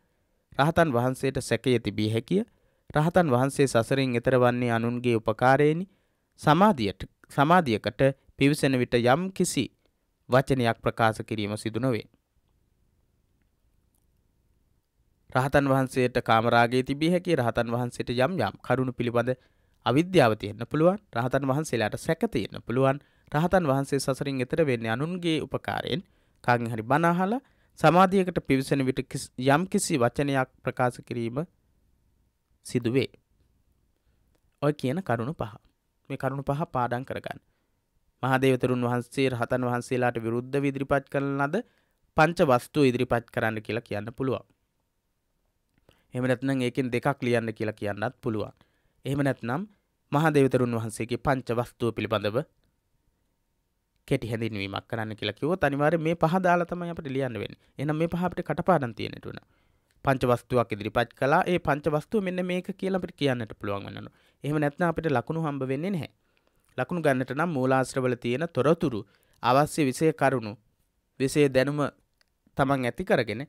රහතන් වහන්සේට සැකය තිබී හැකිය රහතන් වහන්සේ සසරින් එතර වන්නේ අනුන්ගේ උපකාරයෙනි සමාධියට සමාධියකට පිවිසෙන විට යම් කිසි වචනයක් ප්‍රකාශ කිරීම සිදු නොවේ. රහතන් වහන්සේට කාමරාගේ තිබී හැකි රහතන් වහන්සේට යම් යම් කරුණු පිළිබඳ අවිද්‍යාව තියෙන්න පුළුවන් රහතන් වහන්සේලාට සැක තියෙන්න පුළුවන් රහතන් වහන්සේ සසරින් එතර වෙන්නේ අනුන්ගේ උපකාරයෙන් කාගෙන් හරි බණ අහලා සමාධියකට පිවිසෙන විට යම් කිසි වචනයක් ප්‍රකාශ කිරීම සිදුවේ. ඔය කියන කරුණු පහ. මේ කරුණු පහ පාඩම් කරගන්න. මහදේවතරුන් වහන්සේ රහතන් වහන්සේලාට විරුද්ධව ඉදිරිපත් කරන ලද පංච වස්තු ඉදිරිපත් කරන්න කියලා කියන්න පුළුවන්. එහෙම නැත්නම් ඒකෙන් දෙකක් ලියන්න කියලා කියන්නත් පුළුවන්. එහෙම නැත්නම් මහදේවතරුන් වහන්සේගේ පංච වස්තුව පිළිබඳව කෙටි හැඳින්වීමක් කරන්න කියලා කිව්වොත් අනිවාර්යයෙන් මේ පහ දාලා තමයි අපිට ලියන්න වෙන්නේ. එහෙනම් මේ පහ අපිට කටපාඩම් තියෙන්නට උන. පංච වස්තුවක් ඉදිරිපත් කළා. ඒ පංච වස්තුව මෙන්න මේක කියලා අපිට කියන්නට පුළුවන් වෙනවා. එහෙම නැත්නම් අපිට ලකුණු හම්බ වෙන්නේ නැහැ. ලකුණු ගන්නට නම් මූලාශ්‍රවල තියෙන තොරතුරු අවශ්‍ය විෂය කරුණු විෂය දැනුම තමන් ඇති කරගෙන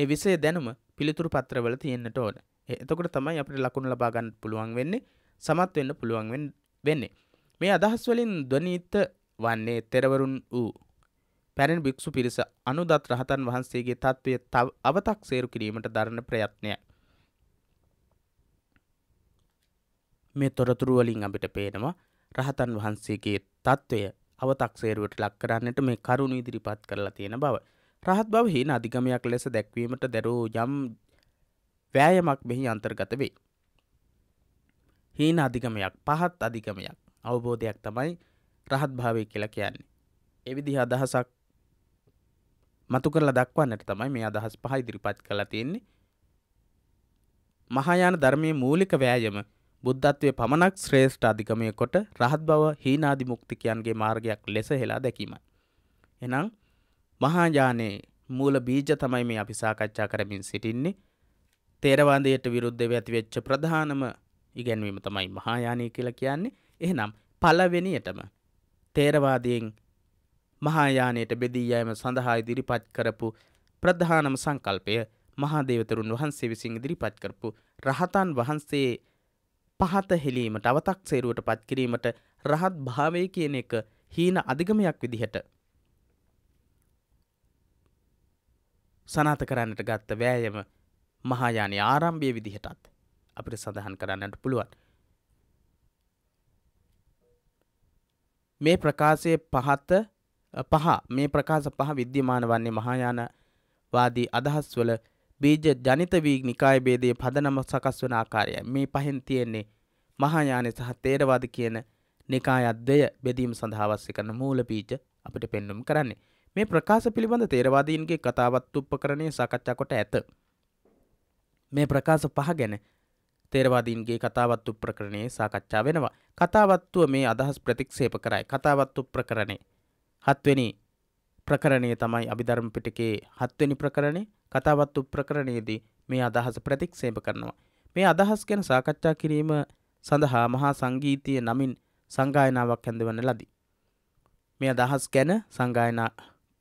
ඒ විෂය දැනුම පිළිතුරු පත්‍රවල තියෙන්නට ඕන. එතකොට තමයි අපිට ලකුණු ලබා ගන්න පුළුවන් වෙන්නේ, සමත් වෙන්න පුළුවන් වෙන්නේ. මේ අදහස් වලින් ධ්වනිත වන්නේ තෙරවරුන් වූ පැරණ භික්ෂු පිරිස අනුදත් රහතන් වහන්සේගේ තත්ත්වය අවතක් සේරු කිරීමට දරන ප්‍රයත්නය. මේ තොරතුරු වලින් අපිට පේනවා රහතන් වහන්සේගේ තත්ත්වය අවතක්සේරුවට ලක් කරන්නට මේ කරුණ ඉදිරිපත් කරලා තියෙන බව. රහත් බව හීන අධිගමයක් ලෙස දැක්වීමට දැරූ යම් වෑයමක් මෙහි අන්තර්ගත වේ. හීන අධිගමයක් පහත් අධිගමයක් අවබෝධයක් තමයි රහත් භාවය කියලා කියන්නේ. එවිදිහ අදහසක් මතු කරලා දක්වන්නට තමයි මේ අදහස් පහ ඉදිරිපත් කළා තියෙන්නේ. මහායාන ධර්මයේ මූලික වෑයම බුද්ධත්වයේ පමණක් ශ්‍රේෂ්ඨ අධිකමයේ කොට රහත් බව හීනාදි මුක්තිකයන්ගේ මාර්ගයක් ලෙස හෙලා දැකීමයි. එහෙනම් මහායානයේ මූල බීජ තමයි මේ අපි සාකච්ඡා කරමින් සිටින්නේ. තේරවාදයට විරුද්ධව ඇතිවෙච්ච ප්‍රධානම ඉගැන්වීම තමයි මහායානය කියලා කියන්නේ. එහෙනම් පළවෙනියටම තේරවාදයෙන් මහායානයට බෙදී යෑම සඳහා ඉදිරිපත් කරපු ප්‍රධානම සංකල්පය මහාදේවතරුන් වහන්සේ විසින් ඉදිරිපත් කරපු රහතන් වහන්සේ පහත හෙලීමට අවතක් සේරුවට පත්කිරීමට රහත් භාවය කියන එක හීන අධිගමයක් විදිහට සනාත කරන්නට ගත්ත වෑයම මහායානයේ ආරම්භය විදිහටත් අපිට සඳහන් කරන්නට පුළුවන්. මේ ප්‍රකාශයේ පහත පහ මේ ප්‍රකාශ පහ විද්‍යමාන වන්නේ මහායාන වාදී අදහස්වල බීජ ජනිත වී නිකාය ભેදයේ පදනම සකස් වන ආකාරයයි. මේ පහෙන් තියෙන්නේ මහායානය සහ තේරවාද කියන නිකායද්දය බෙදීම සඳහා අවශ්‍ය කරන මූල බීජ අපිට පෙන්වුම් කරන්නේ. මේ ප්‍රකාශ පිළිබඳ තේරවාදීන්ගේ කතාවත් උපකරණයේ සාකච්ඡා කොට ඇත. මේ ප්‍රකාශ පහ ගැන තේරවාදීන්ගේ කතාවත්තු ප්‍රකරණයේ සාකච්ඡා වෙනවා. කතාවත්තුව මේ අදහස් ප්‍රතික්ෂේප කරයි. කතාවත්තු ප්‍රකරණේ. හත්වෙනි ප්‍රකරණය තමයි අභිධර්ම පිටකේ හත්වෙනි ප්‍රකරණේ කතාවත්තු ප්‍රකරණයේදී මේ අදහස ප්‍රතික්ෂේප කරනවා. මේ අදහස් ගැන සාකච්ඡා කිරීම සඳහා මහා සංගීතය නමින් සංගායනාවක් හැඳවන ලදී. මේ අදහස් ගැන සංගායනා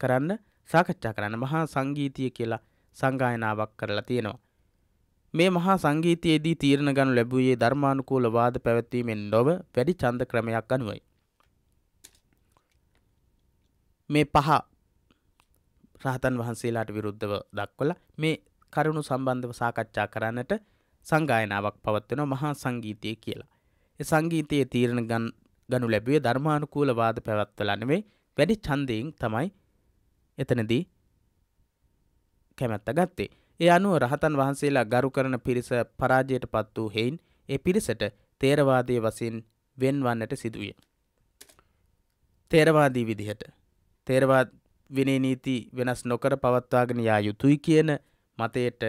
කරන්න සාකච්ඡා කරන්න මහා සංගීතය කියලා සංගායනාවක් කරලා තියෙනවා. මේ මහා සංගීතයේදී තීරණ ගනු ලැබුවේ ධර්මානුකූල වාද පැවැත්වීමෙන් නොව වැඩි ඡන්ද ක්‍රමයක් අනුවයි. මේ පහ රහතන් වහන්සේලාට විරුද්ධව දක්වල මේ කරුණු සම්බන්ධව සාකච්ඡා කරන්නට සංගායනාවක් පවත්වන මහා සංගීතය කියලා. ඒ සංගීතයේ තීරණ ගනු ලැබුවේ ධර්මානුකූල වාද පැවැත්වලා නෙවෙයි වැඩි ඡන්දයෙන් තමයි එතනදී කැමැත්ත ගත්තේ. ඒ අනුව රහතන් වහන්සේලා ගරු කරන පිරිස පරාජයට පත් වූ හෙයින් ඒ පිරිසට තේරවාදය වසින් වෙන්වන්නට සිදුවිය. තේරවාදී විදිහට තේරවාද විනේ නීති වෙනස් නොකර පවත්වාගෙන යා යුතුයි කියන මතයට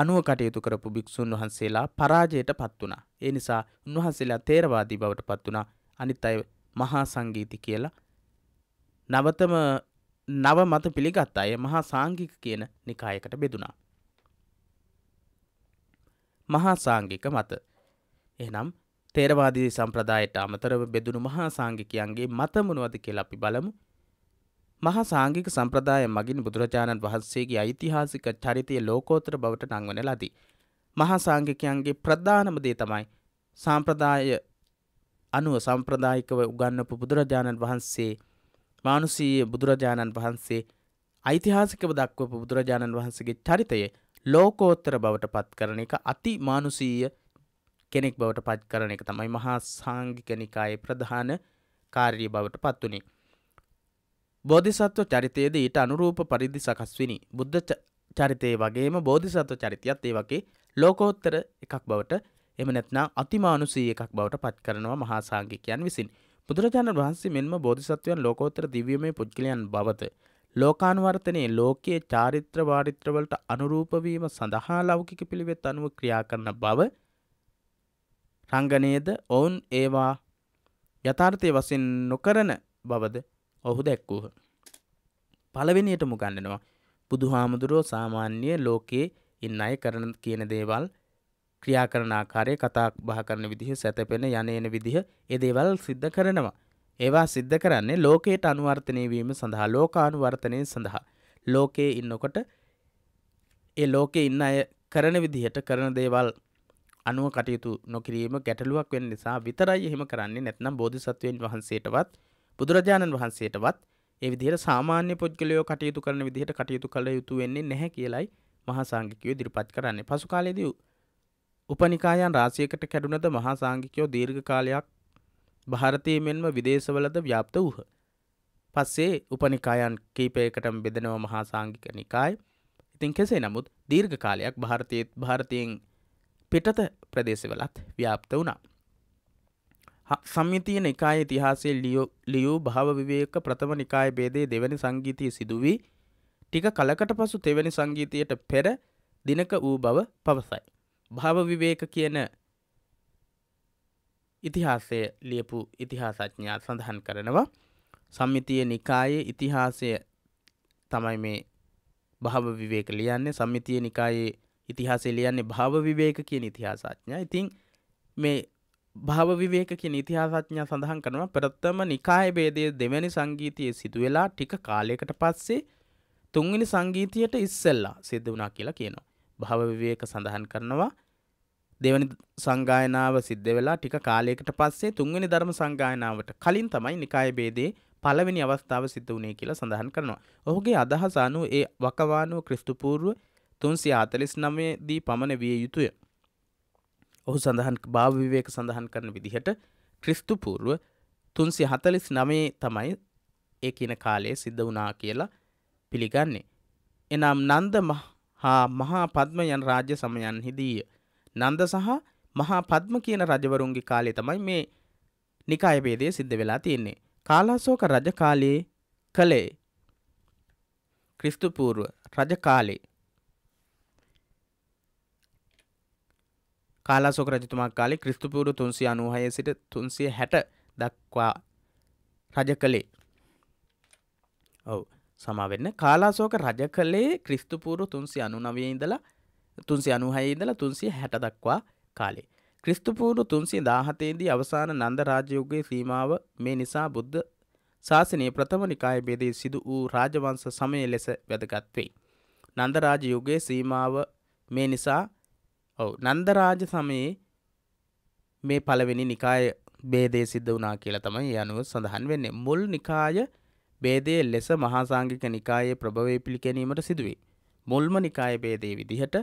අනුව කටයුතු කරපු භික්‍ෂූන් වහන්සේලා පරාජයට පත් වනා. ඒ නිසා උන්වහන්සේලා තේරවාදී බවට පත් වනා අනිත් අය මහා සංගීති කියලා නවතම නව මත පිළිගත් අය මහා සාංගික කියන නිකායකට බෙදුණා. මහා සාංගික මත. එහනම් තේරවාදී සම්ප්‍රදායට අමතරව බෙදුණු මහා සාංගිකයන්ගේ මතමුණුවද කියලා අපි බලමු. මහා සාංගික සම්ප්‍රදාය මගින් බුදුරජාණන් වහන්සේගේ ඓතිහාසික චරිතය ලෝකෝත්‍ර බවට නංවන ලදී. මහා සාංගිකයන්ගේ ප්‍රධානම දේ තමයි සාම්ප්‍රදාය අනුව සම්ප්‍රදායිකව උගන්නපු බුදුරජාණන් වහන්සේ මානුසීය බුදුරජාණන් වහන්සේ ඓතිහාසිකව දක්වපු බුදුරජාණන් වහන්සේගේ චරිතය ලෝකෝත්තර බවට පත් කරන එක අති මානුසීය කෙනෙක් බවට පත් කරන එක තමයි මහා සාංගික නිකායේ ප්‍රධාන කාර්ය බවට පත් වුණේ. බෝධිසත්ව චරිතයේද ඊට අනුරූප පරිදි සකස් විනි. බුද්ධ චරිතයේ වගේම බෝධිසත්ව චරිතයත් ඒ වගේ ලෝකෝත්තර එකක් බවට එම නැත්නම් අතිමානුෂීය එකක් බවට පත් කරනවා මහා සාංගිකයන් විසින්. බුදුරජාණන් වහන්සේ මෙන්ම බෝධිසත්වයන් ලෝකෝත්තර දිව්‍යමය පුද්ගලයන් බවත ලෝකානුවර්තනයේ ලෝකයේ චාරිත්‍ර වාරිත්‍රවලට අනුරූප වීම සඳහා ලෞකික පිළිවෙත් අනුව ක්‍රියා කරන බව රංගනේද ඔවුන් ඒවා යථාර්ථයේ වශයෙන් නොකරන බවද ඔහු දැක්වූහ. පළවෙනියටම ගන්නනවා බුදුහාමුදුරුවෝ සාමාන්‍ය ලෝකයේ ඉන්න අය කරන කියන දේවල් ක්‍රියා කරන ආකාරය කතා බහ කරන විදිහ සැතපෙන යනේන විදිහ ඒ දේවල් සිද්ධ කරනවා. ඒවා සිද්ධ කරන්නේ ලෝකයට අනුවර්තනය වීම සඳහා ලෝකානුවර්තනය සඳහා ලෝකයේ ඉන්නකොට ඒ ලෝකයේ ඉන්න අය කරන විදිහට කරන දේවල් අනුව කටයුතු නොකිරීම ගැටලුවක් වෙන නිසා විතරයි එහෙම කරන්නේ නැත්නම් බෝධිසත්වයන් වහන්සේටවත් බුදුරජාණන් වහන්සේටවත් ඒ විදිහට සාමාන්‍ය පුද්ගලයෝ කටයුතු කරන විදිහට කටයුතු කළ යුතු වෙන්නේ නැහැ කියලයි මහා සංඝිකයෝ ඉදිරිපත් කරන්නේ. පසු කාලයේදී උපනිකායන් රාශියකට කැඩුනද මහා සංඝිකයෝ දීර්ඝ කාලයක් ಭಾರತයේ මෙන්ම විදේශවලද ව්‍යාප්ත වූහ. පස්සේ උපනිකායන් කීපයකටම බෙදෙනව මහා සංඝික නිකාය. ඉතින් කෙසේ නමුත් දීර්ඝ කාලයක් ಭಾರತයේත් ಭಾರතයෙන් පිටත ප්‍රදේශවලත් ව්‍යාප්ත වුණා. සම්යතිය නිකාය ඉතිහාසේ ලියූ භාව විවේක ප්‍රථම නිකාය බේදේ දෙවැනි සංගීතය සිදුවී ටික කලකට පසු තෙවැනි සංගීතයට පෙර දිනක වූ බව පවසයි. භව විවේක කියන ඉතිහාසය ලියපු ඉතිහාසඥයා සඳහන් කරනවා සම්මිතිය නිකායේ ඉතිහාසය තමයි මේ භව විවේක ලියන්නේ සම්මිතිය නිකායේ ඉතිහාසය ලියන්නේ භව විවේක කියන ඉතිහාසඥයා. ඉතින් මේ භව විවේක කියන ඉතිහාසඥයා සඳහන් කරනවා ප්‍රථම නිකාය ભેදයේ දෙවැනි සංගීතයේ සිදු වෙලා ටික කාලයකට පස්සේ තුන්වෙනි සංගීතයට ඉස්සෙල්ලා සිදු වුණා කියලා කියනවා. භව විවේක සඳහන් කරනවා දෙවනි සංගායනාව සිද්ධ වෙලා ටික කාලයකට පස්සේ තුන්වෙනි ධර්ම සංගායනාවට කලින් තමයි නිකාය ભેදේ පළවෙනි අවස්ථාව සිද්ධ වුණේ කියලා සඳහන් කරනවා. ඔහුගේ අදහස අනුව ඒ වකවානුව ක්‍රිස්තු පූර්ව 349 දී පමණ විය යුතුය. ඔහු සඳහන් භාව විවේක සඳහන් කරන විදිහට ක්‍රිස්තු පූර්ව 349 තමයි ඒ කියන කාලයේ සිද්ධ වුණා කියලා පිළිගන්නේ. එනම් නන්ද මහ හා මහා පද්ම යන රාජ්‍ය සමයන්හිදීය. නන්ද සහ මහා පද්ම කියන රජවරුන්ගේ කාලේ තමයි මේ නිකාය ભેදය සිද්ධ වෙලා තියෙන්නේ. කාලාශෝක රජ කාලයේ කලේ ක්‍රිස්තු පූර්ව රජ කාලේ කාලාශෝක රජතුමා කාලේ ක්‍රිස්තු පූර්ව 396 සිට 360 දක්වා රජ කලේ. ඔව්. සමාවෙන්න කාලාසෝක රජ කළේ ක්‍රිස්තුපූරු තුන්සි අනුනවය ඉඳලා තුන්සි අනුහය ඉඳලා තුන්සිය හැට දක්වා කාලේ. ක්‍රිස්තුපූරු තුන්සි දාහතේදී අවසාන නන්ද රාජයුගගේ සීමාව මේ නිසා බුද්ධ ශාසනයේ ප්‍රථම නිකාය බෙදේ සිදු වූ රාජවංස සමය ලෙස වැදගත්වෙයි. නන්දරාජ යුගයේ සීමාව මේ නිසා ඔව නන්දරාජ සමයේ මේ පළවෙනි නිකාය බේදේ සිද්ධ වනා කියල තමයි යනුව සඳහන් වෙන්නේ මුල් නිකාය බේදය ලෙස මහාසාංගික නිකායේ ප්‍රභවය පිළිකැනීමට සිදුවේ. මුල්ම නිකාය බේදේ විදිහට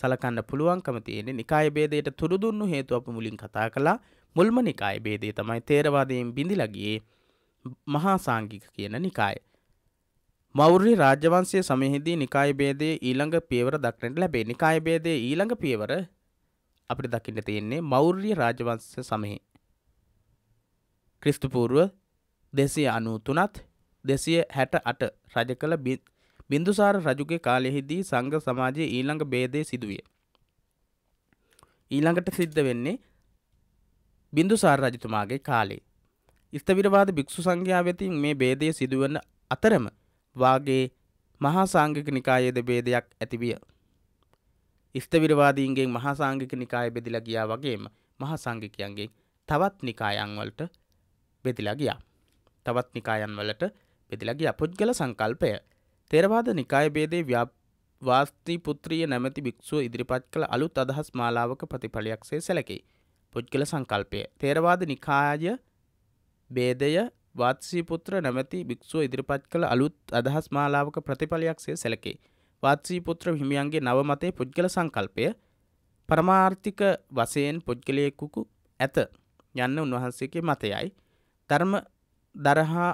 සලකන්න පුළුවන්කම තියෙන නිකාය බේදයට තුරුදුන්නු හේතු අප මුලින් කතා කළා මුල්ම නිකාය බේදේ තමයි තේරවාදයෙන් බිඳිලගියේ මහාසාංගික කියන නිකාය. මෞර්ය රාජවන්සය සමහිදී නිකාය බේදේ ඊළඟ පියවර දක්නට ලැබේ නිකාය බේදේ ඊළඟ පියවර අපිට දකින්න තියෙන්නේ මෞර්ය රාජවංශ සමයේ ක්‍රිස්තුපූර්ව දෙසය අනූ තුනත් දෙසිය හැට අට රජ කළ බින්දුසාර රජුගේ කාලෙහිදී සංඝ සමාජයේ ඊළඟ බේදය සිදුවිය. ඊළඟට සිද්ධ වෙන්නේ බින්දුසාර රජතුමාගේ කාලේ. ස්ථවිරවාද භික්‍ෂු සංඝයා වෙතින් මේ බේදය සිදුවන අතරම වාගේ මහා සංඝික නිකායේද බේදයක් ඇතිවිය. ස්ථවිරවාදීන්ගේ මහා සංඝික නිකාය බෙදිලා ගියා වගේම මහා සංඝිකයන්ගේ තවත් නිකායන් වලට බෙදිලා ගියා. තවත් නිකායන් වලට පෙතිලගේ අපොද්ගල සංකල්පය. තෙරවාද නිකාය බේදේ වාස්තී පුත්‍රිය නැමැති භික්ෂුව ඉදිරිපත් කළ අලුත් අදහස් මාලාවක ප්‍රතිඵලයක්සේ සැලකෙයි. පුද්ගල සංකල්පය. තේරවාද නිකාය බේදය වාත්සීපුත්‍ර නැමැති භික්ෂුව ඉදිරිපත් කළ අලුත් අදහස් මාලාවක ප්‍රතිඵලයක්සේ සැලකෙයි. වාත්සීපුත්‍ර හිමියන්ගේ නව මතේ පුද්ගල සංකල්පය පරමාර්ථික වසයෙන් පුද්ගලයෙකුකු ඇත යන්න උන්වහන්සේගේ මතයයි. ධර්ම දරහා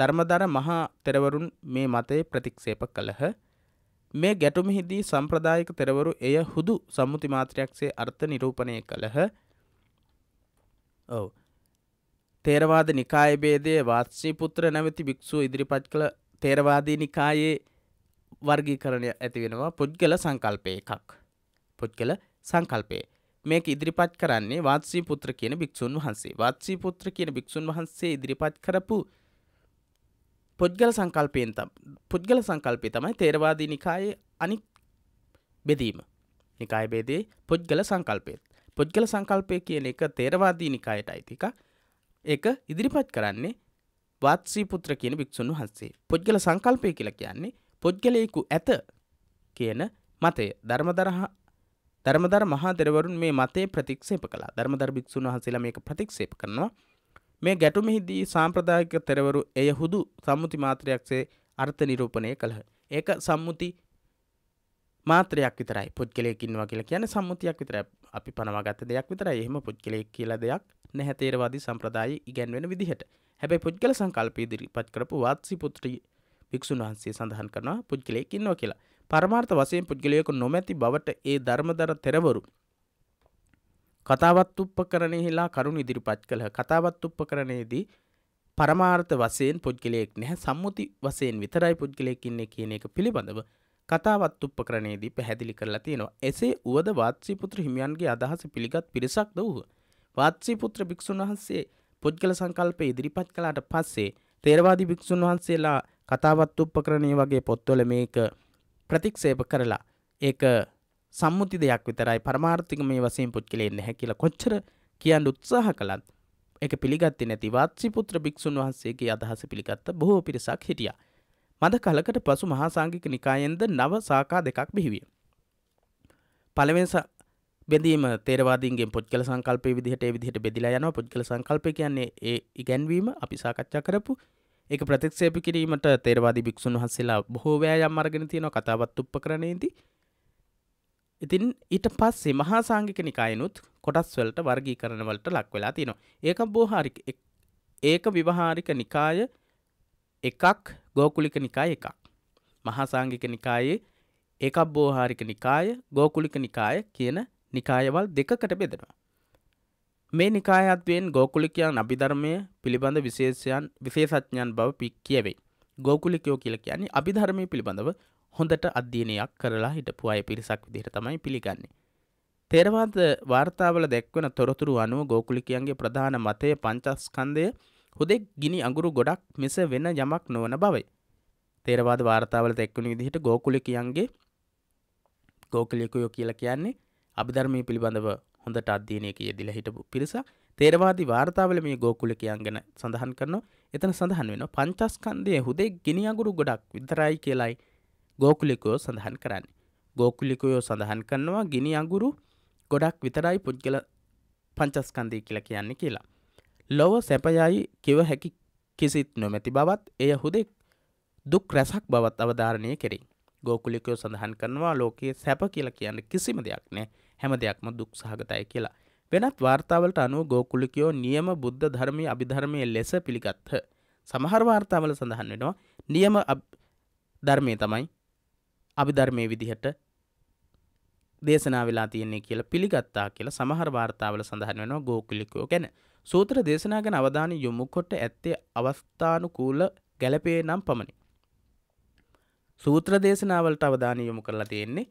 ධර්මදර මහා තෙරවරුන් මේ මතය ප්‍රතික්ෂේප කළහ. මේ ගැටුමහිදී සම්ප්‍රදායික තෙරවරු එය හුදු සම්මුති මාත්‍රයක්සේ අර්ථ නිරූපණය කළහ. ඔව. තේරවාද නිකායබේදේ වාත්සී පුත්‍ර නැවති භික්‍ෂූ ඉදිරිපත් කළ තේරවාදී නිකායේ වර්ගීකරණය ඇතිවෙනවා පුද්ගල සංකල්පය එකක්. පුද්ගල සංකල්පය. මේක ඉදිරිපත් කරන්නේ වාත්සී පුත්‍ර කියන භික්‍ෂූන් වහන්සේ වාත්සී පුත්‍ර කියන භික්‍ෂූන් වහන්සේ ඉදිරිපත් කරපු පුද්ගල සංකල්පයෙන් තම් පුද්ගල සංකල්පය තමයි තේරවාදී නිකායේ අනිත් බෙදීම නිකාය බේදේ පුද්ගල සංකල්පයත් පුද්ගල සංකල්පය කියන එක තේරවාදී නිකායට අයිතික එක ඉදිරිපත් කරන්නේ වාත්සී පුත්‍ර කියන භික්‍ෂුන් වහන්සේ පුද්ගල සංකල්පය කියලා කියන්නේ පුද්ගලයෙකු ඇත කියන මතය ධර්මදරහ ධර්මදර මහා දෙරවරුන් මේ මතේ ප්‍රතික්ෂේප කලා ධර්මදර භික්‍ෂුන් වහන්සේලා මේක ප්‍රතික්ෂේප කරනවා මේ ගැටුමෙහිදී සාම්ප්‍රදායික තෙරවරු එය හුදු සම්මුති මාත්‍රයක්සේ අර්ථ නිරූපණය කළහ. ඒක සම්මුති මාත්‍රයක් විතරයි පුද්ගලයකින්වා කියලා කියන සම්මුතියක් විතර අපි පනවාගත්ත දෙයක් විතර එහෙම පුද්ගලයෙක් කියලා දෙයක් නැහැතේරවාදී සම්ප්‍රදාය ඉගැන්වෙන විදිහට හැබැයි පුද්ගල සංකල්ප ඉදිරිපත් කරපු වාත්සි පුත්‍රී භික්ෂුන් වහන්සේ සඳහන් කරනවා පුද්ගලයෙක් ඉන්නවා කියලා. පරමාර්ථ වශයෙන් පුද්ගලයෙකු නොමැති බවට ඒ ධර්මදර තෙරවරු කතාවත් උපකරණයෙහිලා කරුණු ඉදිරිපත් කළහ කතාවත් උපකරණයේදී පරමාර්ථ වසයෙන් පුද්ගලයෙක් නැහැ සම්මුති වසයෙන් විතරයි පුද්ගලයෙක් ඉන්නේ කියන එක පිළිබඳව කතාවත් උපකරණයේදී පැහැදිලි කරලා තියෙනවා. එසේ උවද වාත්සීපුත්‍ර හිමියන්ගේ අදහස පිළිගත් පිරිසක් ද වූහ. වාත්සීපුත්‍ර භික්ෂුන් වහන්සේ පුද්ගල සංකල්පය ඉදිරිපත් කළාට පස්සේ තේරවාදී භික්ෂුන් වහන්සේලා කතාවත් උපකරණය වගේ පොත්වල මේක ප්‍රතික්ෂේප කරලා ඒක සම්මුති දෙයක් විතරයි පරමාර්ථික මේ වසයෙන් පුද්ගලෙන්නේ නැහැ කියලා කොච්චර කියන්න උත්සාහ කළත් ඒක පිළිගත්තේ නැති වාත්සිපුත්‍ර භික්ෂුන් වහන්සේගේ අදහස පිළිගත්ත බොහෝ පිරිසක් හිටියා. මද කලකට පසු මහා සංඝික නිකායෙන්ද නව සාකා දෙකක් බිහිවිය. පළවෙනි බෙදීම තේරවාදීන්ගේ පුද්ගල සංකල්පය විදිහට ඒ විදිහට බෙදලා යනවා පුද්ගල සංකල්පය කියන්නේ ඒ ඉගැන්වීම අපි සාකච්ඡා කරපු ඒක ප්‍රතික්ෂේප කිරීමට තේරවාදී භික්ෂුන් වහන්සේලා බොහෝ වෑයම් අරගෙන තියෙනවා කතාවත් උපකරණයේදී ඉතින් ඊට පස්සේ මහා සංගික නිකායනුත් කොටස් වලට වර්ගීකරණ වලට ලක් වෙලා තියෙනවා. ඒක බෝහාරික ඒක විවහාරික නිකාය එකක් ගෝකුලික නිකාය එකක්. මහා සංගික නිකායේ ඒකක් බෝහාරික නිකාය ගෝකුලික නිකාය කියන නිකායවල් දෙකකට බෙදෙනවා. මේ නිකායත්වයෙන් ගෝකුලිකයන් අභිධර්මය පිළිබඳ විශේෂයන් විශේෂඥයන් බව පික් කියවෙයි. ගෝකුලිකයෝ කියලා කියන්නේ අභිධර්මය පිළිබඳව හොඳට අධ්‍යයනයක් කරලා හිටපු අය පිරිසක් විදිහට තමයි පිළිගන්නේ. තේරවාද වාර්තාවල දැක්වෙන තොරතුරු අනුව ගෝකුලිකයන්ගේ ප්‍රධාන මතය පංචස්කන්දය හුදෙක් ගිනි අඟුරු ගොඩක් මිස වෙන යමක් නොවන බවයි. තේරවාද වාර්තාවල දැක්වුණු විදිහට ගෝකුලිකයන්ගේ ගෝකලිකුයෝ කියලා කියන්නේ අභිධර්මය පිළිබඳව හොඳට අධ්‍යයනයක යෙදිලා හිටපු පිරිස තේරවාදි වාර්තාවල මේ ගෝකුලකයන් ගැන සඳහන් කරනවා එතන සඳහන් වෙන පංචස්කන්දය හුදේ ගිනි අඟුරු ගොඩක් විතරයි කියලායි ගෝකුලිකයෝ සඳහන් කරන්නේ. ගෝකුලිකයෝ සඳහන් කරනවා ගිනි අඟුරු ගොඩක් විතරයි පුද්ගල පංචස්කන්දී කියලා කියන්නේ කියලා. ලොව සැපයයි කිව හැකි කිසිත් නොමැති බවත් එය හුදෙක් දුක් රැසක් බවත් අවධාරණය කෙරේ. ගෝකුලිකයෝ සඳහන් කරනවා ලෝකයේ සැප කියලා කියන්න කිසිම දෙයක් නෑ හැම දෙයක්ම දුක් සහගතයි කියලා. වෙනත් වාර්තාවලට අනුව ගෝකුලිකයෝ නියම බුද්ධ ධර්මය අභිධර්මය ලෙස පිළිගත්හ. සමහර වාර්තාවල සඳහන් වෙනවා නියම ධර්මය තමයි අභිධර්මයේ විදිහට දේශනා වෙලා තියන්නේ කියලා පිළිගත්තා කියලා සමහර වාර්තාවල සඳහන් වෙනවා ගෝකුලිකෝ ගැන. සූත්‍ර දේශනා ගැන අවධානය යොමු කොට ඇත්තේ අවස්ථානුකූල ගැළපේ නම් පමණි. සූත්‍ර දේශනාවලට අවධානය යොමු කරලා තියෙන්නේ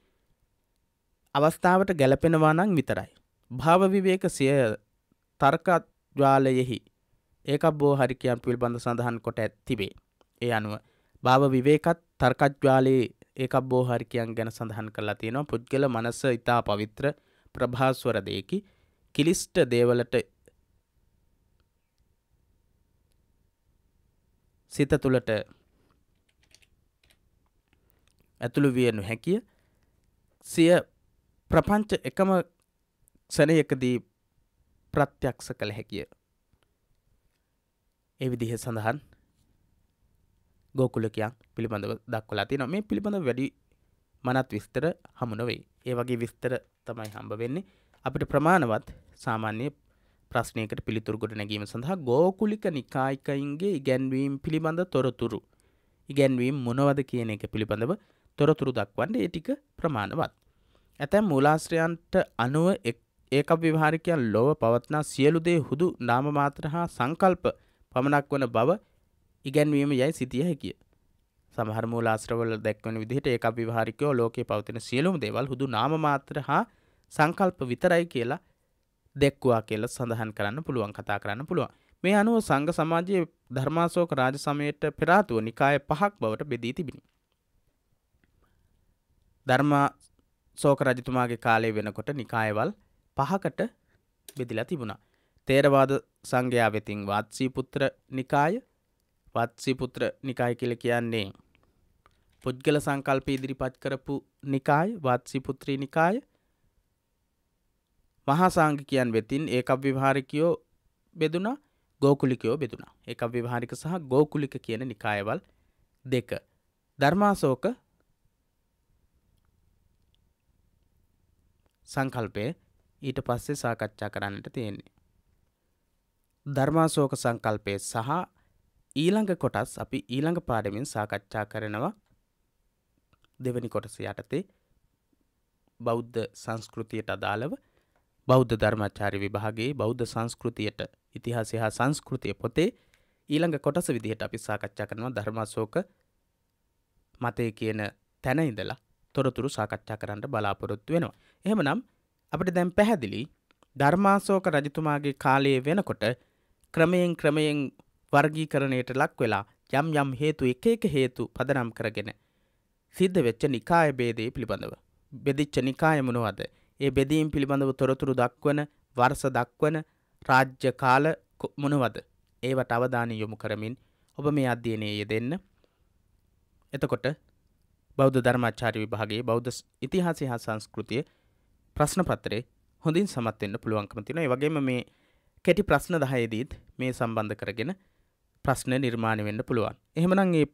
අවස්ථාවට ගැළපෙනවා නම් විතරයි. භාව විවේක සිය තර්ක ജ്വാලයෙහි ඒකබ්බෝ හරිකයන් පිළිබඳ සඳහන් කොට ඇතිවේ. ඒ අනුව භාව විවේකත් තර්ක ജ്വാලයේ ඒක බෝහරිකයන් ගැන සඳහන් කරලා තියෙනවා පුද්ගල මනස ඉතා පවිත්‍ර ප්‍රභාස්වර දෙයකි කිලිෂ්ට දේවලට සිත තුළට ඇතුළු විය නොහැකිය සිය ප්‍රපංච එකම ක්ෂණයකදී ප්‍රත්‍යක්ෂ කළ හැකිය. ඒ විදිහ සඳහන් ගෝකුලකයක් පිළිබඳව දක්වලා තියෙනවා මේ පිළිබඳ වැඩි මනත් විස්තර හමු නොවේ ඒ වගේ විස්තර තමයි හම්බ වෙන්නේ අපිට ප්‍රමාණවත් සාමාන්‍ය ප්‍රශ්නයකට පිළිතුරු ගොඩ නැගීම සඳහා ගෝකුලික නිකායිකයින්ගේ ඉගැන්වීම් පිළිබඳ තොරතුරු ඉගැන්වීම් මොනවද කියන එක පිළිබඳව තොරතුරු දක්වන්නේ ඒ ටික ප්‍රමාණවත් ඇතැම් මූලාශ්‍රයන්ට අනුව ඒක විහාරිකයන් ලොව පවත්නා සියලු දේ හුදු නාමමාත්‍ර හා සංකල්ප පමණක් වන බව ඉගැන්වීම යැයි සිතිය හැකිය. සමහර මූලාශ්‍රවල දැක්වන විදිහට ඒක විහාරිකයෝ ලෝකේ පවතින සියලුම දේවල් හුදු නාම මාත්‍ර හා සංකල්ප විතරයි කියලා දැක්වා කියලා සඳහන් කරන්න පුළුවන් කතා කරන්න පුළුවන්. මේ අනුව සංඝ සමාජයේ ධර්මාශෝක රාජ සමයට පෙරාතුව නිකාය පහක් බවට බෙදී තිබිණි. ධර්මා සෝක රජතුමාගේ කාලය වෙනකොට නිකායවල් පහකට බෙදිලා තිබුණා. තේරවාද සංඝයා වෙතින් වාත්සී පුත්‍ර නිකාය වත්සිපුත්‍ර නිකාය කියල කියන්නේ. පුද්ගල සංකල්ප ඉදිරිපත් කරපු නිකාය වත්සිපුත්‍රී නිකාය මහා සංගිකයන් වෙතින් ඒකක් විභාරිකයෝ බෙදුණ ගෝකුලිකයෝ බෙදුණා ඒකක් විභාරික සහ ගෝකුලික කියන නිකායවල් දෙක. ධර්මාසෝක සංකල්පය ඊට පස්සේ සාකච්ඡා කරන්නට තියෙන්නේ. ධර්මාසෝක සංකල්පය සහ ඊළඟ කොටස් අපි ඊළඟ පාඩමින් සාකච්ඡා කරනවා දෙවැනි කොටස යටතේ බෞද්ධ සංස්කෘතියට අදාළව බෞද්ධ ධර්මචාරි විභාගේ බෞද්ධ සංස්කෘතියට ඉතිහාසය හා සංස්කෘතිය පොතේ ඊළඟ කොටස විදිහට අපි සාකච්ඡා කරනවා ධර්මාශෝක මතය කියන තැන ඉඳලා තොරතුරු සාකච්ඡා කරන්න බලාපොරොත්තු වෙනවා. එහෙමනම් අපිට දැන් පැහැදිලි ධර්මාශෝක රජතුමාගේ කාලයේ වෙනකොට ක්‍රමයෙන් ක්‍රමයෙන් වර්ගීකරණයට ලක් වෙලා යම් යම් හේතු එක එක හේතු පදනම් කරගෙන සිද්ධ වෙච්ච නිකාය බේදය පිළිබඳව. බෙදිච්ච නිකාය මොනවද. ඒ බෙදීම් පිළිබඳව තොරතුරු දක්වන වර්ස දක්වන රාජ්‍ය කාල මොනවද. ඒවට අවධානය යොමු කරමින් ඔබ මේ අධ්‍යයනයේ දෙන්න. එතකොට බෞද්ධ ධර්මාචාරි විභාගේ බෞද්ධ ඉතිහාසය හා සංස්කෘතිය ප්‍රශ්න පත්‍රේ හොඳින් සමත්වෙන්න පුළුවන්කම තින ඒ වගේම මේ කෙටි ප්‍රශ්න දහයේදීත් මේ සම්බන්ධ කරගෙන ප්‍රශ්නය නිර්මාණය වෙන්න පුළුවන්. එහෙමනම් ඒ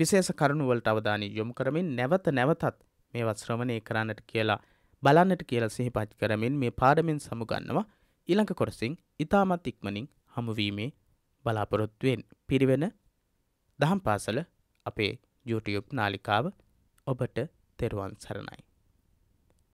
විශේෂ කරුණුවලට අවධානය යොමු කරමින් නැවත නැවතත් මේ වස්ශ්‍රමණය කරන්නට කියලා බලන්නට කියල සිහිපත් කරමින් මේ පාඩමෙන් සමුගන්නවා ඉළඟ කොරසින් ඉතාමත් ඉක්මනින් හමුවීමේ බලාපොරොත්තුවෙන් පිරිවෙන දහම් පාසල අපේ YouTube නාලිකාව ඔබට තෙරුවන් සරණයි.